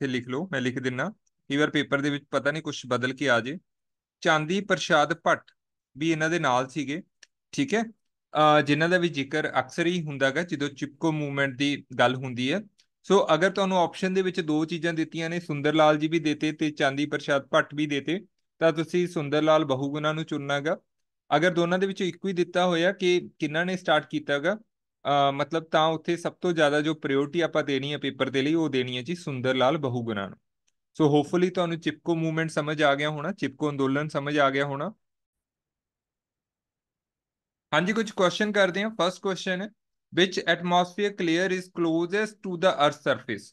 ਤੇ ਲਿਖ ਲਓ ਮੈਂ ਲਿਖ ਦਿੰਨਾ ਕਈ ਵਾਰ ਪੇਪਰ ਦੇ ਵਿੱਚ ਪਤਾ ਨਹੀਂ ਕੁਝ ਬਦਲ ਕੇ ਆ ਜੇ ਚਾਂਦੀ ਪ੍ਰਸ਼ਾਦ ਭੱਟ ਵੀ ਇਹਨਾਂ ਦੇ ਨਾਲ ਸੀਗੇ ਠੀਕ ਹੈ ਜਿਨ੍ਹਾਂ ਦਾ ਵੀ ਜ਼ਿਕਰ ਅਕਸਰ ਹੀ ਹੁੰਦਾਗਾ ਜਦੋਂ ਚਿਪਕੋ ਮੂਵਮੈਂਟ ਦੀ ਗੱਲ ਹੁੰਦੀ ਹੈ ਸੋ ਅਗਰ ਤੁਹਾਨੂੰ ਆਪਸ਼ਨ ਦੇ ਵਿੱਚ ਦੋ ਚੀਜ਼ਾਂ ਦਿੱਤੀਆਂ ਨੇ ਸੁੰਦਰ ਲਾਲ ਜੀ ਵੀ ਦੇਤੇ ਤੇ ਚਾਂਦੀ ਪ੍ਰਸ਼ਾਦ ਭੱਟ ਵੀ ਦੇਤੇ ਤਾਂ ਤੁਸੀਂ ਸੁੰਦਰ ਲਾਲ ਬਹੁਗੁਣਾ ਨੂੰ ਚੁਣਨਾਗਾ ਅਗਰ ਦੋਨਾਂ ਦੇ ਵਿੱਚੋਂ ਇੱਕੋ ਹੀ ਦਿੱਤਾ ਹੋਇਆ ਕਿ ਕਿੰਨਾ ਨੇ ਸਟਾਰਟ ਕੀਤਾਗਾ ਮਤਲਬ ਤਾਂ ਉੱਥੇ ਸਭ ਤੋਂ ਜ਼ਿਆਦਾ ਜੋ ਪ੍ਰਾਇੋਰਟੀ ਆਪਾਂ ਦੇਣੀ ਹੈ ਪੇਪਰ ਦੇ ਲਈ ਉਹ ਦੇਣੀ ਹੈ ਜੀ ਸੁੰਦਰ ਲਾਲ ਬਹੁਗੁਣਾ ਨੂੰ ਸੋ ਹੋਪਫੁਲੀ ਤੁਹਾਨੂੰ ਚਿਪਕੋ ਮੂਵਮੈਂਟ ਸਮਝ ਆ ਗਿਆ ਹੋਣਾ ਚਿਪਕੋ ਅੰਦੋਲਨ ਸਮਝ ਆ ਗਿਆ ਹੋਣਾ ਹਾਂਜੀ ਕੁਝ ਕੁਐਸਚਨ ਕਰਦੇ ਹਾਂ ਫਰਸਟ ਕੁਐਸਚਨ ਹੈ which atmosphere clear is closest to the earth surface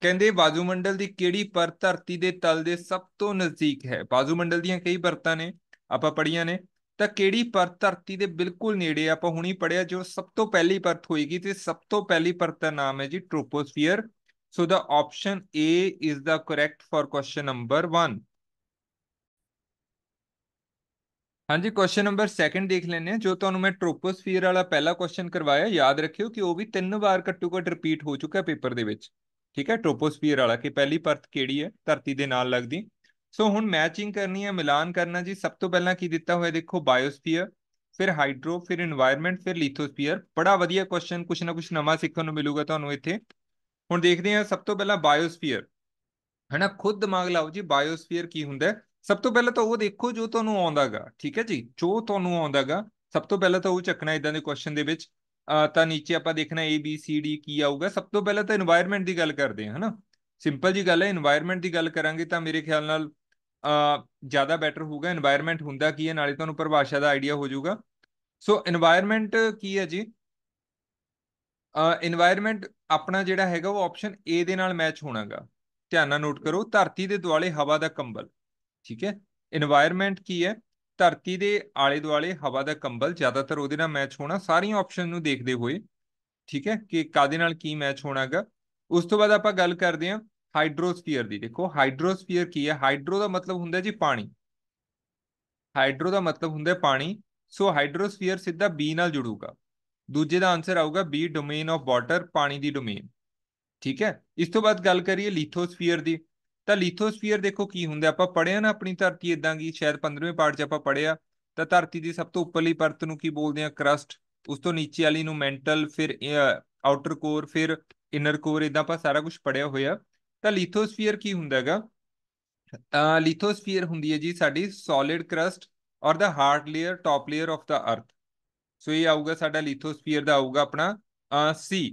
ਕਹਿੰਦੇ ਬਾਜੂਮੰਡਲ ਦੀ ਕਿਹੜੀ ਪਰਤ ਧਰਤੀ ਦੇ ਤਲ ਦੇ ਸਭ ਤੋਂ ਨਜ਼ਦੀਕ ਹੈ ਬਾਜੂਮੰਡਲ ਦੀਆਂ ਕਈ ਪਰਤਾਂ ਨੇ ਆਪਾਂ ਪੜੀਆਂ ਨੇ ਤਾਂ ਕਿਹੜੀ ਪਰਤ ਧਰਤੀ ਦੇ ਬਿਲਕੁਲ ਨੇੜੇ ਆਪਾਂ ਹੁਣੀ ਪੜਿਆ ਜੋ ਸਭ ਤੋਂ ਪਹਿਲੀ ਪਰਤ ਹੋਏਗੀ ਤੇ ਸਭ ਤੋਂ ਪਹਿਲੀ ਪਰਤ ਦਾ ਨਾਮ ਹੈ ਜੀ troposphere so the option A is the correct for question number 1 ਹਾਂਜੀ ਕੁਐਸਚਨ ਨੰਬਰ 2 ਦੇਖ ਲੈਨੇ ਆ ਜੋ ਤੁਹਾਨੂੰ ਮੈਂ ਟ੍ਰੋਪੋਸਫੀਅਰ ਵਾਲਾ ਪਹਿਲਾ ਕੁਐਸਚਨ ਕਰਵਾਇਆ ਯਾਦ ਰੱਖਿਓ ਕਿ ਉਹ ਵੀ ਤਿੰਨ ਵਾਰ ਘੱਟੂ ਘੱਟ ਰਿਪੀਟ ਹੋ ਚੁੱਕਾ ਪੇਪਰ ਦੇ ਵਿੱਚ ਠੀਕ ਹੈ ਟ੍ਰੋਪੋਸਫੀਅਰ ਵਾਲਾ ਕਿ ਪਹਿਲੀ ਪਰਤ ਕਿਹੜੀ ਹੈ ਧਰਤੀ ਦੇ ਨਾਲ ਲੱਗਦੀ ਸੋ ਹੁਣ ਮੈਚਿੰਗ ਕਰਨੀ ਹੈ ਮਿਲਾਨ ਕਰਨਾ ਜੀ ਸਭ ਤੋਂ ਪਹਿਲਾਂ ਕੀ ਦਿੱਤਾ ਹੋਇਆ ਦੇਖੋ ਬਾਇਓਸਫੀਅਰ ਫਿਰ ਹਾਈਡਰੋ ਫਿਰ এনवायरमेंट ਫਿਰ ਲਿਥੋਸਫੀਅਰ ਬੜਾ ਵਧੀਆ ਕੁਐਸਚਨ ਕੁਛ ਨਾ ਕੁਛ ਨਵਾਂ ਸਿੱਖਣ ਨੂੰ ਮਿਲੂਗਾ ਤੁਹਾਨੂੰ ਇੱਥੇ ਹੁਣ ਦੇਖਦੇ ਹਾਂ ਸਭ ਤੋਂ ਪਹਿਲਾਂ ਬਾਇਓਸਫੀਅਰ ਹਨਾ ਖੁਦ ਦਿਮਾਗ ਲਾਓ ਜੀ ਬਾਇਓਸਫੀਅਰ ਕੀ ਹੁੰਦਾ ਹੈ ਸਭ ਤੋਂ ਪਹਿਲਾਂ ਤਾਂ ਉਹ ਦੇਖੋ ਜੋ ਤੁਹਾਨੂੰ ਆਉਂਦਾਗਾ ਠੀਕ ਹੈ ਜੀ ਜੋ ਤੁਹਾਨੂੰ ਆਉਂਦਾਗਾ ਸਭ ਤੋਂ ਪਹਿਲਾਂ ਤਾਂ ਉਹ ਚੱਕਣਾ ਇਦਾਂ ਦੇ ਕੁਐਸਚਨ ਦੇ ਵਿੱਚ ਤਾਂ ਨੀਚੇ ਆਪਾਂ ਦੇਖਣਾ ਏ ਬੀ ਸੀ ਡੀ ਕੀ ਆਊਗਾ ਸਭ ਤੋਂ ਪਹਿਲਾਂ ਤਾਂ এনवायरमेंट ਦੀ ਗੱਲ ਕਰਦੇ ਹਾਂ ਹਨਾ ਸਿੰਪਲ ਜੀ ਗੱਲ ਹੈ এনवायरमेंट ਦੀ ਗੱਲ ਕਰਾਂਗੇ ਤਾਂ ਮੇਰੇ ਖਿਆਲ ਨਾਲ ਆ ਜਿਆਦਾ ਬੈਟਰ ਹੋਊਗਾ এনवायरमेंट ਹੁੰਦਾ ਕੀ ਹੈ ਨਾਲੇ ਤੁਹਾਨੂੰ ਪਰਿਭਾਸ਼ਾ ਦਾ ਆਈਡੀਆ ਹੋ ਜਾਊਗਾ ਸੋ এনवायरमेंट ਕੀ ਹੈ ਜੀ এনवायरमेंट ਆਪਣਾ ਜਿਹੜਾ ਹੈਗਾ ਉਹ ਆਪਸ਼ਨ ਏ ਦੇ ਨਾਲ ਮੈਚ ਹੋਣਾਗਾ ਧਿਆਨ ਨਾਲ ਨੋਟ ਕਰੋ ਧਰਤੀ ਦੇ ਦੁਆਲੇ ਹਵਾ ਦਾ ਕੰਬਲ ਠੀਕ ਹੈ এনवायरमेंट ਕੀ ਹੈ ਧਰਤੀ ਦੇ ਆਲੇ ਦੁਆਲੇ ਹਵਾ ਦਾ ਕੰਬਲ ਜ਼ਿਆਦਾਤਰ ਉਹਦੇ ਨਾਲ ਮੈਚ ਹੋਣਾ ਸਾਰੀਆਂ ਆਪਸ਼ਨ ਨੂੰ ਦੇਖਦੇ ਹੋਏ ਠੀਕ ਹੈ ਕਿ ਕਾਦੇ ਨਾਲ ਕੀ ਮੈਚ ਹੋਣਾਗਾ ਉਸ ਤੋਂ ਬਾਅਦ ਆਪਾਂ ਗੱਲ ਕਰਦੇ ਹਾਂ ਹਾਈਡਰੋਸਫੀਅਰ ਦੀ ਦੇਖੋ ਹਾਈਡਰੋਸਫੀਅਰ ਕੀ ਹੈ ਹਾਈਡਰੋ ਦਾ ਮਤਲਬ ਹੁੰਦਾ ਜੀ ਪਾਣੀ ਹਾਈਡਰੋ ਦਾ ਮਤਲਬ ਹੁੰਦਾ ਪਾਣੀ ਸੋ ਹਾਈਡਰੋਸਫੀਅਰ ਸਿੱਧਾ B ਨਾਲ ਜੁੜੂਗਾ ਦੂਜੇ ਦਾ ਆਨਸਰ ਆਊਗਾ B ਡੋਮੇਨ ਆਫ ਵਾਟਰ ਪਾਣੀ ਦੀ ਡੋਮੇਨ ਠੀਕ ਹੈ ਇਸ ਤੋਂ ਬਾਅਦ ਗੱਲ ਕਰੀਏ ਲਿਥੋਸਫੀਅਰ ਦੀ ਤਾਂ ਲਿਥੋਸਫੀਅਰ ਦੇਖੋ ਕੀ ਹੁੰਦਾ ਆਪਾਂ ਪੜਿਆ ਨਾ ਆਪਣੀ ਧਰਤੀ ਇਦਾਂ ਕੀ ਸ਼ਾਇਦ 15ਵੇਂ ਪਾਠ 'ਚ ਆਪਾਂ ਪੜਿਆ ਤਾਂ ਧਰਤੀ ਦੀ ਸਭ ਤੋਂ ਉੱਪਰਲੀ ਪਰਤ ਨੂੰ ਕੀ ਬੋਲਦੇ ਆ ਕਰਸਟ ਉਸ ਤੋਂ ਨੀਚੇ ਵਾਲੀ ਨੂੰ ਮੈਂਟਲ ਫਿਰ ਆਊਟਰ ਕੋਰ ਫਿਰ ਇਨਰ ਕੋਰ ਇਦਾਂ ਆਪਾਂ ਸਾਰਾ ਕੁਝ ਪੜਿਆ ਹੋਇਆ ਤਾਂ ਲਿਥੋਸਫੀਅਰ ਕੀ ਹੁੰਦਾਗਾ ਤਾਂ ਲਿਥੋਸਫੀਅਰ ਹੁੰਦੀ ਹੈ ਜੀ ਸਾਡੀ solid crust or the hard layer top layer of the earth so ਇਹ ਆਊਗਾ ਸਾਡਾ ਲਿਥੋਸਫੀਅਰ ਦਾ ਆਊਗਾ ਆਪਣਾ ਸੀ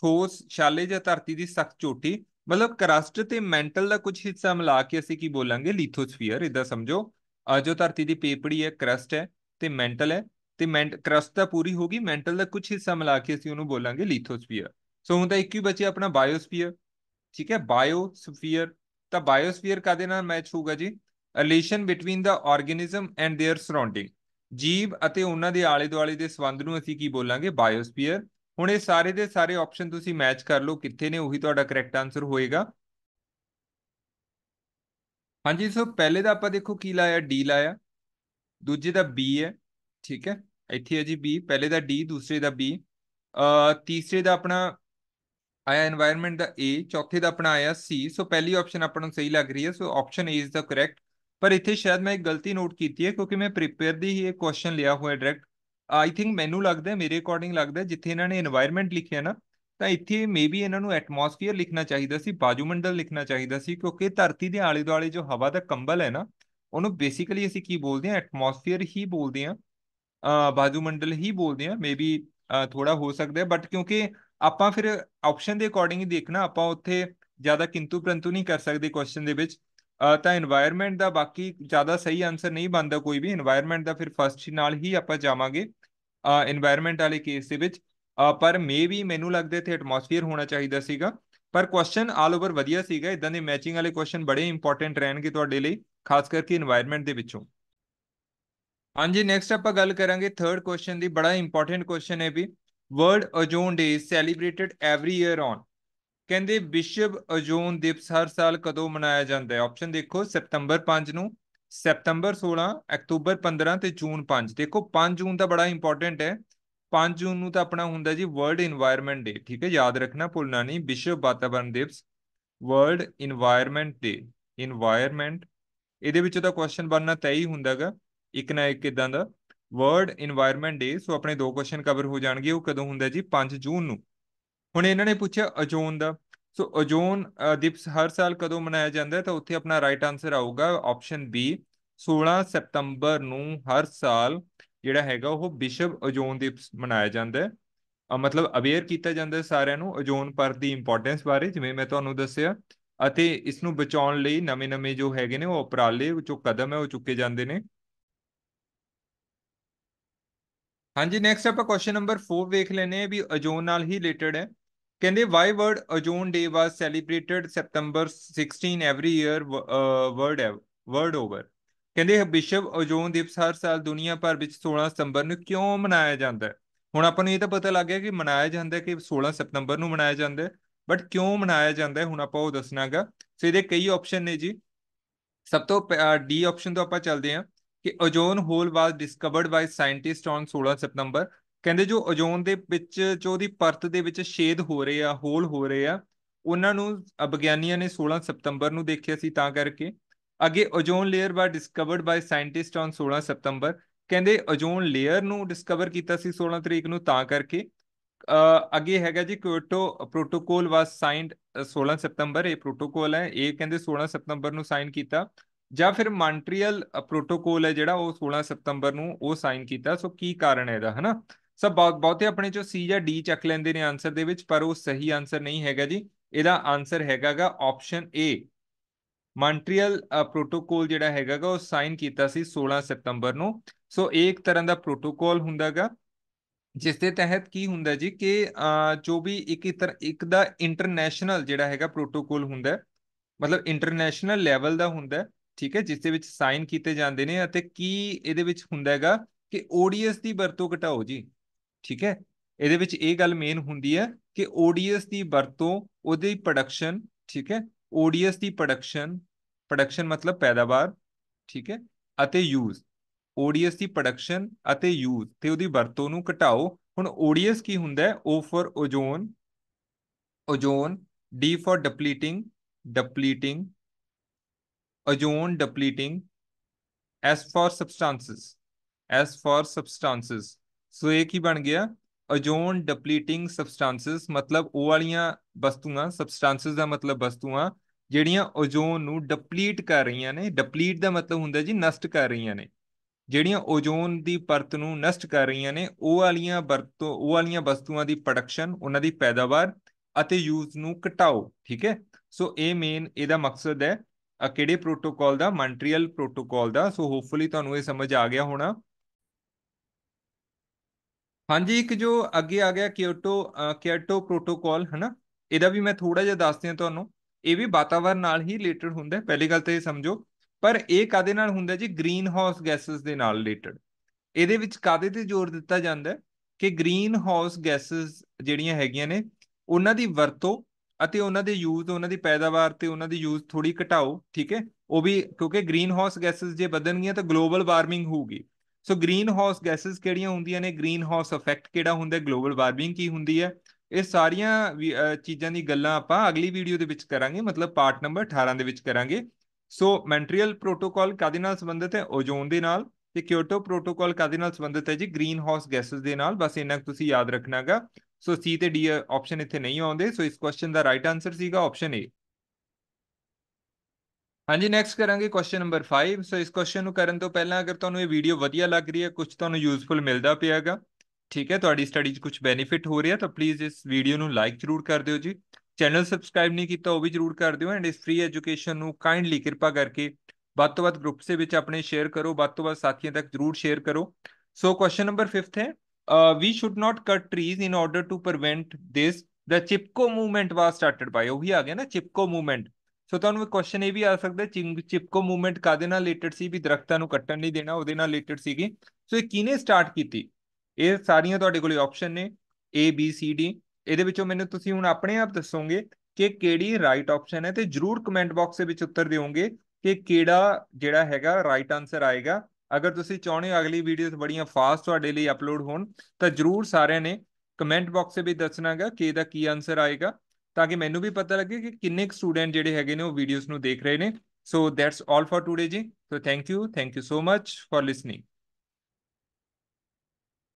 ਠੋਸ ਛਾਲੇ ਜਾਂ ਧਰਤੀ ਦੀ ਸਖਤ ਚੋਟੀ ਮਤਲਬ ਕਰਸਟ ਤੇ ਮੈਂਟਲ ਦਾ ਕੁਝ ਹਿੱਸਾ ਮਿਲਾ ਕੇ ਅਸੀਂ ਕੀ ਬੋਲਾਂਗੇ ਲਿਥੋਸਫੀਅਰ ਇਦਾਂ ਸਮਝੋ ਆ ਜੋ ਧਰਤੀ ਦੀ ਪੇਪੜੀ ਹੈ ਕਰਸਟ ਹੈ ਤੇ ਮੈਂਟਲ ਹੈ ਤੇ ਮੈਂਟ ਕਰਸਟ ਤਾਂ ਪੂਰੀ ਹੋ ਗਈ ਮੈਂਟਲ ਦਾ ਕੁਝ ਹਿੱਸਾ ਮਿਲਾ ਕੇ ਅਸੀਂ ਉਹਨੂੰ ਬੋਲਾਂਗੇ ਲਿਥੋਸਫੀਅਰ ਸੋ ਹੁਣ ਤਾਂ ਇੱਕ ਹੀ ਬਚਿਆ ਆਪਣਾ ਬਾਇਓਸਫੀਅਰ ਠੀਕ ਹੈ ਬਾਇਓਸਫੀਅਰ ਤਾਂ ਬਾਇਓਸਫੀਅਰ ਕਾਦੇ ਨਾਲ ਮੈਚ ਹੋਊਗਾ ਜੀ relation between the organism and their surrounding ਜੀਵ ਅਤੇ ਉਹਨਾਂ ਦੇ ਆਲੇ ਦੁਆਲੇ ਦੇ ਸਬੰਧ ਨੂੰ ਅਸੀਂ ਕੀ ਬੋਲਾਂਗੇ ਬਾਇਓਸਫੀਅਰ ਹੁਣ ਇਹ ਸਾਰੇ ਦੇ ਸਾਰੇ ਆਪਸ਼ਨ ਤੁਸੀਂ ਮੈਚ ਕਰ ਲਓ ਕਿੱਥੇ ਨੇ ਉਹੀ ਤੁਹਾਡਾ ਕਰੈਕਟ ਆਨਸਰ ਹੋਏਗਾ ਹਾਂਜੀ ਸੋ ਪਹਿਲੇ ਦਾ ਆਪਾਂ ਦੇਖੋ ਕੀ ਲਾਇਆ ਡੀ ਲਾਇਆ ਦੂਜੇ ਦਾ ਬੀ ਹੈ ਠੀਕ ਹੈ ਇੱਥੇ ਹੈ ਜੀ ਬੀ ਪਹਿਲੇ ਦਾ ਡੀ ਦੂਸਰੇ ਦਾ ਬੀ ਅ ਤੀਸਰੇ ਦਾ ਆਪਣਾ ਆਇਆ এনवायरमेंट ਦਾ ਏ ਚੌਥੇ ਦਾ ਆਪਣਾ ਆਇਆ ਸੀ ਸੋ ਪਹਿਲੀ ਆਪਸ਼ਨ ਆਪਾਂ ਨੂੰ ਸਹੀ ਲੱਗ ਰਹੀ ਹੈ so option A is the correct ਪਰ ਇੱਥੇ ਸ਼ਾਇਦ ਮੈਂ ਇੱਕ ਗਲਤੀ ਨੋਟ ਕੀਤੀ ਹੈ ਕਿਉਂਕਿ ਮੈਂ ਪ੍ਰੀਪੇਅਰ ਦੀ ਹੀ ਇਹ ਕੁਐਸਚਨ ਲਿਆ ਹੋਇਆ ਡਾਇਰੈਕਟ ਆਈ ਥਿੰਕ ਮੈਨੂੰ ਲੱਗਦਾ ਮੇਰੇ ਅਕੋਰਡਿੰਗ ਲੱਗਦਾ ਜਿੱਥੇ ਇਹਨਾਂ ਨੇ এনवायरमेंट ਲਿਖਿਆ ਨਾ ਤਾਂ ਇੱਥੇ ਮੇਬੀ ਇਹਨਾਂ ਨੂੰ ਐਟਮੋਸਫੀਅਰ ਲਿਖਣਾ ਚਾਹੀਦਾ ਸੀ ਬਾਜੂਮੰਡਲ ਲਿਖਣਾ ਚਾਹੀਦਾ ਸੀ ਕਿਉਂਕਿ ਧਰਤੀ ਦੇ ਆਲੇ ਦੁਆਲੇ ਜੋ ਹਵਾ ਦਾ ਕੰਬਲ ਹੈ ਨਾ ਉਹਨੂੰ ਬੇਸਿਕਲੀ ਅਸੀਂ ਕੀ ਬੋਲਦੇ ਆ ਐਟਮੋਸਫੀਅਰ ਹੀ ਬੋਲਦੇ ਆ ਬਾਜੂਮੰਡਲ ਹੀ ਬੋਲਦੇ ਆ ਮੇਬੀ ਥੋੜਾ ਹੋ ਸਕਦਾ ਬਟ ਕਿਉਂਕਿ ਆਪਾਂ ਫਿਰ ਆਪਸ਼ਨ ਦੇ ਅਕੋਰਡਿੰਗ ਹੀ ਦੇਖਣਾ ਆਪਾਂ ਉੱਥੇ ਜ਼ਿਆਦਾ ਕਿੰਤੂ ਪ੍ਰੰਤੂ ਨਹੀਂ ਕਰ ਸਕਦੇ ਕੁਐਸਚਨ ਦੇ ਵਿੱਚ ਤਾਂ এনवायरमेंट ਦਾ ਬਾਕੀ ਜ਼ਿਆਦਾ ਸਹੀ ਆਨਸਰ ਨਹੀਂ ਬਣਦਾ ਕੋਈ ਵੀ এনवायरमेंट ਦਾ ਫਿਰ ਫਸਟ ਨਾਲ ਹੀ ਆਪਾਂ ਜਾਵਾਂਗੇ এনवायरमेंट ਵਾਲੇ ਕੇਸ ਦੇ ਵਿੱਚ ਪਰ ਮੇ ਵੀ ਮੈਨੂੰ ਲੱਗਦਾ ਇੱਥੇ ਐਟਮੋਸਫੀਅਰ ਹੋਣਾ ਚਾਹੀਦਾ ਸੀਗਾ ਪਰ ਕੁਐਸਚਨ ਆਲ ਓਵਰ ਵਧੀਆ ਸੀਗਾ ਇਦਾਂ ਦੇ ਮੈਚਿੰਗ ਵਾਲੇ ਕੁਐਸਚਨ ਬੜੇ ਇੰਪੋਰਟੈਂਟ ਰਹਿਣਗੇ ਤੁਹਾਡੇ ਲਈ ਖਾਸ ਕਰਕੇ এনवायरमेंट ਦੇ ਵਿੱਚੋਂ ਹਾਂਜੀ ਨੈਕਸਟ ਆਪਾਂ ਗੱਲ ਕਰਾਂਗੇ ਥਰਡ ਕੁਐਸਚਨ ਦੀ ਬੜਾ ਇੰਪੋਰਟੈਂਟ ਕੁਐਸਚਨ ਹੈ we world ozone day celebrated every year on ਕਹਿੰਦੇ ਵਿਸ਼ਵ ਓਜ਼ੋਨ ਦਿਵਸ ਹਰ ਸਾਲ ਕਦੋਂ ਮਨਾਇਆ ਜਾਂਦਾ ਹੈ ਆਪਸ਼ਨ ਦੇਖੋ ਸਤੰਬਰ 5 ਨੂੰ ਸਤੰਬਰ 16 ਅਕਤੂਬਰ 15 ਤੇ ਜੂਨ 5 ਦੇਖੋ 5 ਜੂਨ ਦਾ ਬੜਾ ਇੰਪੋਰਟੈਂਟ ਹੈ 5 ਜੂਨ ਨੂੰ ਤਾਂ ਆਪਣਾ ਹੁੰਦਾ ਜੀ ਵਰਲਡ এনवायरमेंट ਡੇ ਠੀਕ ਹੈ ਯਾਦ ਰੱਖਣਾ ਭੁੱਲਣਾ ਨਹੀਂ ਵਿਸ਼ਵ ਵਾਤਾਵਰਣ ਦਿਵਸ ਵਰਲਡ এনवायरमेंट ਡੇ এনवायरमेंट ਇਹਦੇ ਵਿੱਚੋਂ ਤਾਂ ਕੁਐਸਚਨ ਬਣਨਾ ਤੈ ਹੀ ਹੁੰਦਾਗਾ ਇੱਕ ਨਾ ਇੱਕ ਇਦਾਂ ਦਾ ਵਰਲਡ এনवायरमेंट ਡੇ ਸੋ ਆਪਣੇ ਦੋ ਕੁਐਸਚਨ ਕਵਰ ਹੋ ਜਾਣਗੇ ਉਹ ਕਦੋਂ ਹੁੰਦਾ ਜੀ 5 ਜੂਨ ਨੂੰ ਹੁਣ ਇਹਨਾਂ ਨੇ ਪੁੱਛਿਆ ਅਜੋਨ ਦਾ ਸੋ ਓਜ਼ੋਨ ਦਿਵਸ ਹਰ ਸਾਲ ਕਦੋਂ ਮਨਾਇਆ ਜਾਂਦਾ ਹੈ ਤਾਂ ਉੱਥੇ ਆਪਣਾ ਰਾਈਟ ਆਨਸਰ ਆਊਗਾ ਆਪਸ਼ਨ ਬੀ 16 ਸਤੰਬਰ ਨੂੰ ਹਰ ਸਾਲ ਜਿਹੜਾ ਹੈਗਾ ਉਹ ਵਿਸ਼ਵ ਓਜ਼ੋਨ ਦਿਵਸ ਮਨਾਇਆ ਜਾਂਦਾ ਹੈ ਮਤਲਬ ਅਵੇਅਰ ਕੀਤਾ ਜਾਂਦਾ ਸਾਰਿਆਂ ਨੂੰ ਓਜ਼ੋਨ ਪਰ ਦੀ ਇੰਪੋਰਟੈਂਸ ਬਾਰੇ ਜਿਵੇਂ ਮੈਂ ਤੁਹਾਨੂੰ ਦੱਸਿਆ ਅਤੇ ਇਸ ਨੂੰ ਬਚਾਉਣ ਲਈ ਨਵੇਂ-ਨਵੇਂ ਜੋ ਹੈਗੇ ਨੇ ਉਹ ਉਪਰਾਲੇ ਜੋ ਕਦਮ ਹੈ ਉਹ ਚੁੱਕੇ ਜਾਂਦੇ ਨੇ ਹਾਂਜੀ ਨੈਕਸਟ ਆਪਾਂ ਕੁਐਸਚਨ ਨੰਬਰ 4 ਵੇਖ ਲੈਨੇ ਆ ਵੀ ਓਜ਼ੋਨ ਨਾਲ ਹੀ ਰਿਲੇਟਡ ਹੈ ਕਹਿੰਦੇ why world ozone day was celebrated September 16 every year world world over ਕਹਿੰਦੇ ਵਿਸ਼ਵ ਅਜੂਨ ਦਿਵਸ ਹਰ ਸਾਲ ਦੁਨੀਆ ਭਰ ਵਿੱਚ 16 ਸਤੰਬਰ ਨੂੰ ਕਿਉਂ ਮਨਾਇਆ ਜਾਂਦਾ ਹੈ ਹੁਣ ਆਪਾਂ ਨੂੰ ਇਹ ਤਾਂ ਪਤਾ ਲੱਗ ਗਿਆ ਕਿ ਮਨਾਇਆ ਜਾਂਦਾ ਕਿ 16 ਸਤੰਬਰ ਨੂੰ ਮਨਾਇਆ ਜਾਂਦਾ ਹੈ ਬਟ ਕਿਉਂ ਮਨਾਇਆ ਜਾਂਦਾ ਹੈ ਹੁਣ ਆਪਾਂ ਉਹ ਦੱਸਣਾਗਾ ਸੋ ਇਹਦੇ ਕਈ ਆਪਸ਼ਨ ਨੇ ਜੀ ਸਭ ਤੋਂ ਡੀ ਆਪਸ਼ਨ ਤੋਂ ਆਪਾਂ ਚੱਲਦੇ ਹਾਂ ਕਿ ozone hole was discovered by scientist on 16 ਸਤੰਬਰ ਕਹਿੰਦੇ ਜੋ ਓਜ਼ੋਨ ਦੇ ਵਿੱਚ ਜੋ ਦੀ ਪਰਤ ਦੇ ਵਿੱਚ ਛੇਦ ਹੋ ਰਹੇ ਆ ਹੋਲ ਹੋ ਰਹੇ ਆ ਉਹਨਾਂ ਨੂੰ ਵਿਗਿਆਨੀਆਂ ਨੇ 16 ਸਤੰਬਰ ਨੂੰ ਦੇਖਿਆ ਸੀ ਤਾਂ ਕਰਕੇ ਅੱਗੇ ozone layer was discovered by scientist on 16 ਸਤੰਬਰ ਕਹਿੰਦੇ ਓਜ਼ੋਨ ਲੇਅਰ ਨੂੰ ਡਿਸਕਵਰ ਕੀਤਾ ਸੀ 16 ਤਰੀਕ ਨੂੰ ਤਾਂ ਕਰਕੇ ਅੱਗੇ ਹੈਗਾ ਜੀ ਕਿਓਟੋ ਪ੍ਰੋਟੋਕੋਲ ਵਾਸ ਸਾਈਨਡ 16 ਸਤੰਬਰ ਇਹ ਪ੍ਰੋਟੋਕੋਲ ਹੈ ਇਹ ਕਹਿੰਦੇ 16 ਸਤੰਬਰ ਨੂੰ ਸਾਈਨ ਕੀਤਾ ਜਾਂ ਫਿਰ ਮੌਂਟਰੀਅਲ ਪ੍ਰੋਟੋਕੋਲ ਹੈ ਜਿਹੜਾ ਉਹ 16 ਸਤੰਬਰ ਨੂੰ ਉਹ ਸਾਈਨ ਕੀਤਾ ਸੋ ਕੀ ਕਾਰਨ ਹੈ ਇਹਦਾ ਹਨਾ ਸਭ ਬਹੁਤੇ ਆਪਣੇ ਚੋਂ ਸੀ ਜਾਂ ਡੀ ਚੱਕ ਲੈਂਦੇ ਨੇ ਆਨਸਰ ਦੇ ਵਿੱਚ ਪਰ ਉਹ ਸਹੀ ਆਨਸਰ ਨਹੀਂ ਹੈਗਾ ਜੀ ਇਹਦਾ ਆਨਸਰ ਹੈਗਾਗਾ ਆਪਸ਼ਨ ਏ ਮੌਂਟਰੀਅਲ ਪ੍ਰੋਟੋਕੋਲ ਜਿਹੜਾ ਹੈਗਾਗਾ ਉਹ ਸਾਈਨ ਕੀਤਾ ਸੀ 16 ਸਤੰਬਰ ਨੂੰ ਸੋ ਇੱਕ ਤਰ੍ਹਾਂ ਦਾ ਪ੍ਰੋਟੋਕੋਲ ਹੁੰਦਾਗਾ ਜਿਸ ਦੇ ਤਹਿਤ ਕੀ ਹੁੰਦਾ ਜੀ ਕਿ ਜੋ ਵੀ ਇੱਕ ਇੱਕ ਦਾ ਇੰਟਰਨੈਸ਼ਨਲ ਜਿਹੜਾ ਹੈਗਾ ਪ੍ਰੋਟੋਕੋਲ ਹੁੰਦਾ ਮਤਲਬ ਇੰਟਰਨੈਸ਼ਨਲ ਲੈਵਲ ਦਾ ਹੁੰਦਾ ਠੀਕ ਹੈ ਜਿਸ ਦੇ ਵਿੱਚ ਸਾਈਨ ਕੀਤੇ ਜਾਂਦੇ ਨੇ ਅਤੇ ਕੀ ਇਹਦੇ ਵਿੱਚ ਹੁੰਦਾਗਾ ਕਿ ਓਡੀਐਸ ਦੀ ਵਰਤੋਂ ਘਟਾਓ ਜੀ ਠੀਕ ਹੈ ਇਹਦੇ ਵਿੱਚ ਇਹ ਗੱਲ ਮੇਨ ਹੁੰਦੀ ਹੈ ਕਿ ਓਡੀਐਸ ਦੀ ਵਰਤੋਂ ਉਹਦੀ ਪ੍ਰੋਡਕਸ਼ਨ ਠੀਕ ਹੈ ਓਡੀਐਸ ਦੀ ਪ੍ਰੋਡਕਸ਼ਨ ਪ੍ਰੋਡਕਸ਼ਨ ਮਤਲਬ ਪੈਦਾਵਾਰ ਠੀਕ ਹੈ ਅਤੇ ਯੂਜ਼ ODS ਦੀ ਪ੍ਰੋਡਕਸ਼ਨ ਅਤੇ ਯੂਜ਼ ਤੇ ਉਹਦੀ ਵਰਤੋਂ ਨੂੰ ਘਟਾਓ ਹੁਣ ODS ਕੀ ਹੁੰਦਾ ਹੈ O for ozone ozone D for depleting depleting ozone depleting S for substances S for substances so ਇਹ ਕੀ ਬਣ ਗਿਆ ਓਜ਼ੋਨ ਡਿਪਲੀਟਿੰਗ ਸਬਸਟੈਂਸਸ ਮਤਲਬ ਉਹ ਵਾਲੀਆਂ ਵਸਤੂਆਂ ਸਬਸਟੈਂਸਸ ਦਾ ਮਤਲਬ ਵਸਤੂਆਂ ਜਿਹੜੀਆਂ ਓਜ਼ੋਨ ਨੂੰ ਡਿਪਲੀਟ ਕਰ ਰਹੀਆਂ ਨੇ ਡਿਪਲੀਟ ਦਾ ਮਤਲਬ ਹੁੰਦਾ ਜੀ ਨਸ਼ਟ ਕਰ ਰਹੀਆਂ ਨੇ ਜਿਹੜੀਆਂ ਓਜ਼ੋਨ ਦੀ ਪਰਤ ਨੂੰ ਨਸ਼ਟ ਕਰ ਰਹੀਆਂ ਨੇ ਉਹ ਵਾਲੀਆਂ ਵਰਤੋਂ ਉਹ ਵਾਲੀਆਂ ਵਸਤੂਆਂ ਦੀ ਪ੍ਰੋਡਕਸ਼ਨ ਉਹਨਾਂ ਦੀ ਪੈਦਾਵਾਰ ਅਤੇ ਯੂਜ਼ ਨੂੰ ਘਟਾਓ ਠੀਕ ਹੈ ਸੋ ਇਹ ਮੇਨ ਇਹਦਾ ਮਕਸਦ ਹੈ ਕਿਹੜੇ ਪ੍ਰੋਟੋਕਾਲ ਦਾ ਮੰਟਰੀਅਲ ਪ੍ਰੋਟੋਕਾਲ ਦਾ ਸੋ ਹੋਪਫੁਲੀ ਤੁਹਾਨੂੰ ਇਹ ਸਮਝ ਆ ਗਿਆ ਹੋਣਾ ਹਾਂਜੀ ਇੱਕ ਜੋ ਅੱਗੇ ਆ ਗਿਆ ਕਿਓਟੋ ਕਿਓਟੋ ਪ੍ਰੋਟੋਕਾਲ ਹਨਾ ਇਹਦਾ ਵੀ ਮੈਂ ਥੋੜਾ ਜਿਹਾ ਦੱਸ ਦਿਆਂ ਤੁਹਾਨੂੰ ਇਹ ਵੀ ਵਾਤਾਵਰਣ ਨਾਲ ਹੀ ਰਿਲੇਟਡ ਹੁੰਦਾ ਹੈ ਪਹਿਲੀ ਗੱਲ ਤਾਂ ਇਹ ਸਮਝੋ ਪਰ ਇਹ ਕਾਦੇ ਨਾਲ ਹੁੰਦਾ ਜੀ ਗ੍ਰੀਨ ਹਾਊਸ ਗੈਸਸ ਦੇ ਨਾਲ ਰਿਲੇਟਡ ਇਹਦੇ ਵਿੱਚ ਕਾਦੇ ਤੇ ਜ਼ੋਰ ਦਿੱਤਾ ਜਾਂਦਾ ਕਿ ਗ੍ਰੀਨ ਹਾਊਸ ਗੈਸਸ ਜਿਹੜੀਆਂ ਹੈਗੀਆਂ ਨੇ ਉਹਨਾਂ ਦੀ ਵਰਤੋਂ ਅਤੇ ਉਹਨਾਂ ਦੇ ਯੂਜ਼ ਉਹਨਾਂ ਦੀ ਪੈਦਾਵਾਰ ਤੇ ਉਹਨਾਂ ਦੀ ਯੂਜ਼ ਥੋੜੀ ਘਟਾਓ ਠੀਕ ਹੈ ਉਹ ਵੀ ਕਿਉਂਕਿ ਗ੍ਰੀਨ ਹਾਊਸ ਗੈਸਸ ਜੇ ਵਧਣਗੀਆਂ ਤਾਂ ਗਲੋਬਲ ਵਾਰਮਿੰਗ ਹੋਊਗੀ ਸੋ ਗ੍ਰੀਨ ਹਾਊਸ ਗੈਸਸ ਕਿਹੜੀਆਂ ਹੁੰਦੀਆਂ ਨੇ ਗ੍ਰੀਨ ਹਾਊਸ ਇਫੈਕਟ ਕਿਹੜਾ ਹੁੰਦਾ ਗਲੋਬਲ ਵਾਰਮਿੰਗ ਕੀ ਹੁੰਦੀ ਹੈ ਇਹ ਸਾਰੀਆਂ ਚੀਜ਼ਾਂ ਦੀ ਗੱਲਾਂ ਆਪਾਂ ਅਗਲੀ ਵੀਡੀਓ ਦੇ ਵਿੱਚ ਕਰਾਂਗੇ ਮਤਲਬ ਪਾਰਟ ਨੰਬਰ 18 ਦੇ ਵਿੱਚ ਕਰਾਂਗੇ ਸੋ ਮੈਂਟਰੀਅਲ ਪ੍ਰੋਟੋਕਾਲ ਕਾਦੇ ਨਾਲ ਸੰਬੰਧਿਤ ਹੈ ਓਜ਼ੋਨ ਦੇ ਨਾਲ ਤੇ ਕਿਓਟੋ ਪ੍ਰੋਟੋਕਾਲ ਕਾਦੇ ਨਾਲ ਸੰਬੰਧਿਤ ਹੈ ਜੀ ਗ੍ਰੀਨ ਹਾਊਸ ਗੈਸਸ ਦੇ ਨਾਲ ਬਸ ਇਹਨਾਂ ਤੁਸੀਂ ਯਾਦ ਰੱਖਣਾਗਾ ਸੋ ਸੀ ਤੇ ਡੀ ਆਪਸ਼ਨ ਇੱਥੇ ਨਹੀਂ ਆਉਂਦੇ ਸੋ ਇਸ ਕੁਐਸਚਨ ਦਾ ਰਾਈਟ ਆਨਸਰ ਸੀਗਾ ਆਪਸ਼ਨ ਏ ਹਾਂਜੀ ਨੈਕਸਟ ਕਰਾਂਗੇ ਕੁਐਸਚਨ ਨੰਬਰ 5 ਸੋ ਇਸ ਕੁਐਸਚਨ ਨੂੰ ਕਰਨ ਤੋਂ ਪਹਿਲਾਂ ਅਗਰ ਤੁਹਾਨੂੰ ਇਹ ਵੀਡੀਓ ਵਧੀਆ ਲੱਗ ਰਹੀ ਹੈ ਕੁਝ ਤੁਹਾਨੂੰ ਯੂਸਫੁਲ ਮਿਲਦਾ ਪਿਆਗਾ ਠੀਕ ਹੈ ਤੁਹਾਡੀ ਸਟੱਡੀ 'ਚ ਕੁਝ ਬੈਨੀਫਿਟ ਹੋ ਰਿਹਾ ਤਾਂ ਪਲੀਜ਼ ਇਸ ਵੀਡੀਓ ਨੂੰ ਲਾਈਕ ਜ਼ਰੂਰ ਕਰ ਦਿਓ ਜੀ ਚੈਨਲ ਸਬਸਕ੍ਰਾਈਬ ਨਹੀਂ ਕੀਤਾ ਉਹ ਵੀ ਜ਼ਰੂਰ ਕਰ ਦਿਓ ਐਂਡ ਇਸ ਫ੍ਰੀ ਐਜੂਕੇਸ਼ਨ ਨੂੰ ਕਾਈਂਡਲੀ ਕਿਰਪਾ ਕਰਕੇ ਵੱਧ ਤੋਂ ਵੱਧ ਗਰੁੱਪਸ ਦੇ ਵਿੱਚ ਆਪਣੇ ਸ਼ੇਅਰ ਕਰੋ ਵੱਧ ਤੋਂ ਵੱਧ ਸਾਥੀਆਂ ਤੱਕ ਜ਼ਰੂਰ ਸ਼ੇਅਰ ਕਰੋ ਸੋ ਕੁਐਸਚਨ ਨੰਬਰ 5th ਹੈ we should not cut trees in order to prevent this the Chipko movement was started by ਉਹ ਵੀ ਆ ਗਿਆ ਨਾ ਚਿਪਕੋ ਮੂਵਮੈਂਟ ਸੋ ਤੁਹਾਨੂੰ ਕੁਐਸਚਨ ਇਹ ਵੀ ਆ ਸਕਦਾ ਚਿਪਕੋ ਮੂਵਮੈਂਟ ਕਾਦੇ ਨਾਲ ਰਿਲੇਟਡ ਸੀ ਵੀ ਦਰਖਤਾਂ ਨੂੰ ਕੱਟਣ ਨਹੀਂ ਦੇਣਾ ਉਹਦੇ ਨਾਲ ਰਿਲੇਟਡ ਸੀਗੀ ਸੋ ਇਹ ਕਿਨੇ ਸਟਾਰਟ ਕੀਤੀ ਇਹ ਸਾਰੀਆਂ ਤੁਹਾਡੇ ਕੋਲੇ ਆਪਸ਼ਨ ਨੇ A B C D ਇਹਦੇ ਵਿੱਚੋਂ ਮੈਨੂੰ ਤੁਸੀਂ ਹੁਣ ਆਪਣੇ ਆਪ ਦੱਸੋਗੇ ਕਿ ਕਿਹੜੀ ਰਾਈਟ ਆਪਸ਼ਨ ਹੈ ਤੇ ਜਰੂਰ ਕਮੈਂਟ ਬਾਕਸ ਦੇ ਵਿੱਚ ਉੱਤਰ ਦਿਓਗੇ ਕਿ ਕਿਹੜਾ ਜਿਹੜਾ ਹੈਗਾ ਰਾਈਟ ਆਨਸਰ ਆਏਗਾ ਅਗਰ ਤੁਸੀਂ ਚਾਹੁੰਦੇ ਹੋ ਅਗਲੀ ਵੀਡੀਓਜ਼ ਬੜੀਆਂ ਫਾਸਟ ਤੁਹਾਡੇ ਲਈ ਅਪਲੋਡ ਹੋਣ ਤਾਂ ਜਰੂਰ ਸਾਰਿਆਂ ਨੇ ਕਮੈਂਟ ਬਾਕਸ ਦੇ ਵਿੱਚ ਦੱਸਣਾਗਾ ਕਿ ਇਹਦਾ ਕੀ ਆਨਸਰ ਆਏਗਾ ਤਾਂ ਕਿ ਮੈਨੂੰ ਵੀ ਪਤਾ ਲੱਗੇ ਕਿ ਕਿੰਨੇ ਕੁ ਸਟੂਡੈਂਟ ਜਿਹੜੇ ਹੈਗੇ ਨੇ ਉਹ ਵੀਡੀਓਜ਼ ਨੂੰ ਦੇਖ ਰਹੇ ਨੇ so that's all for today ਜੀ so thank you thank you so much for listening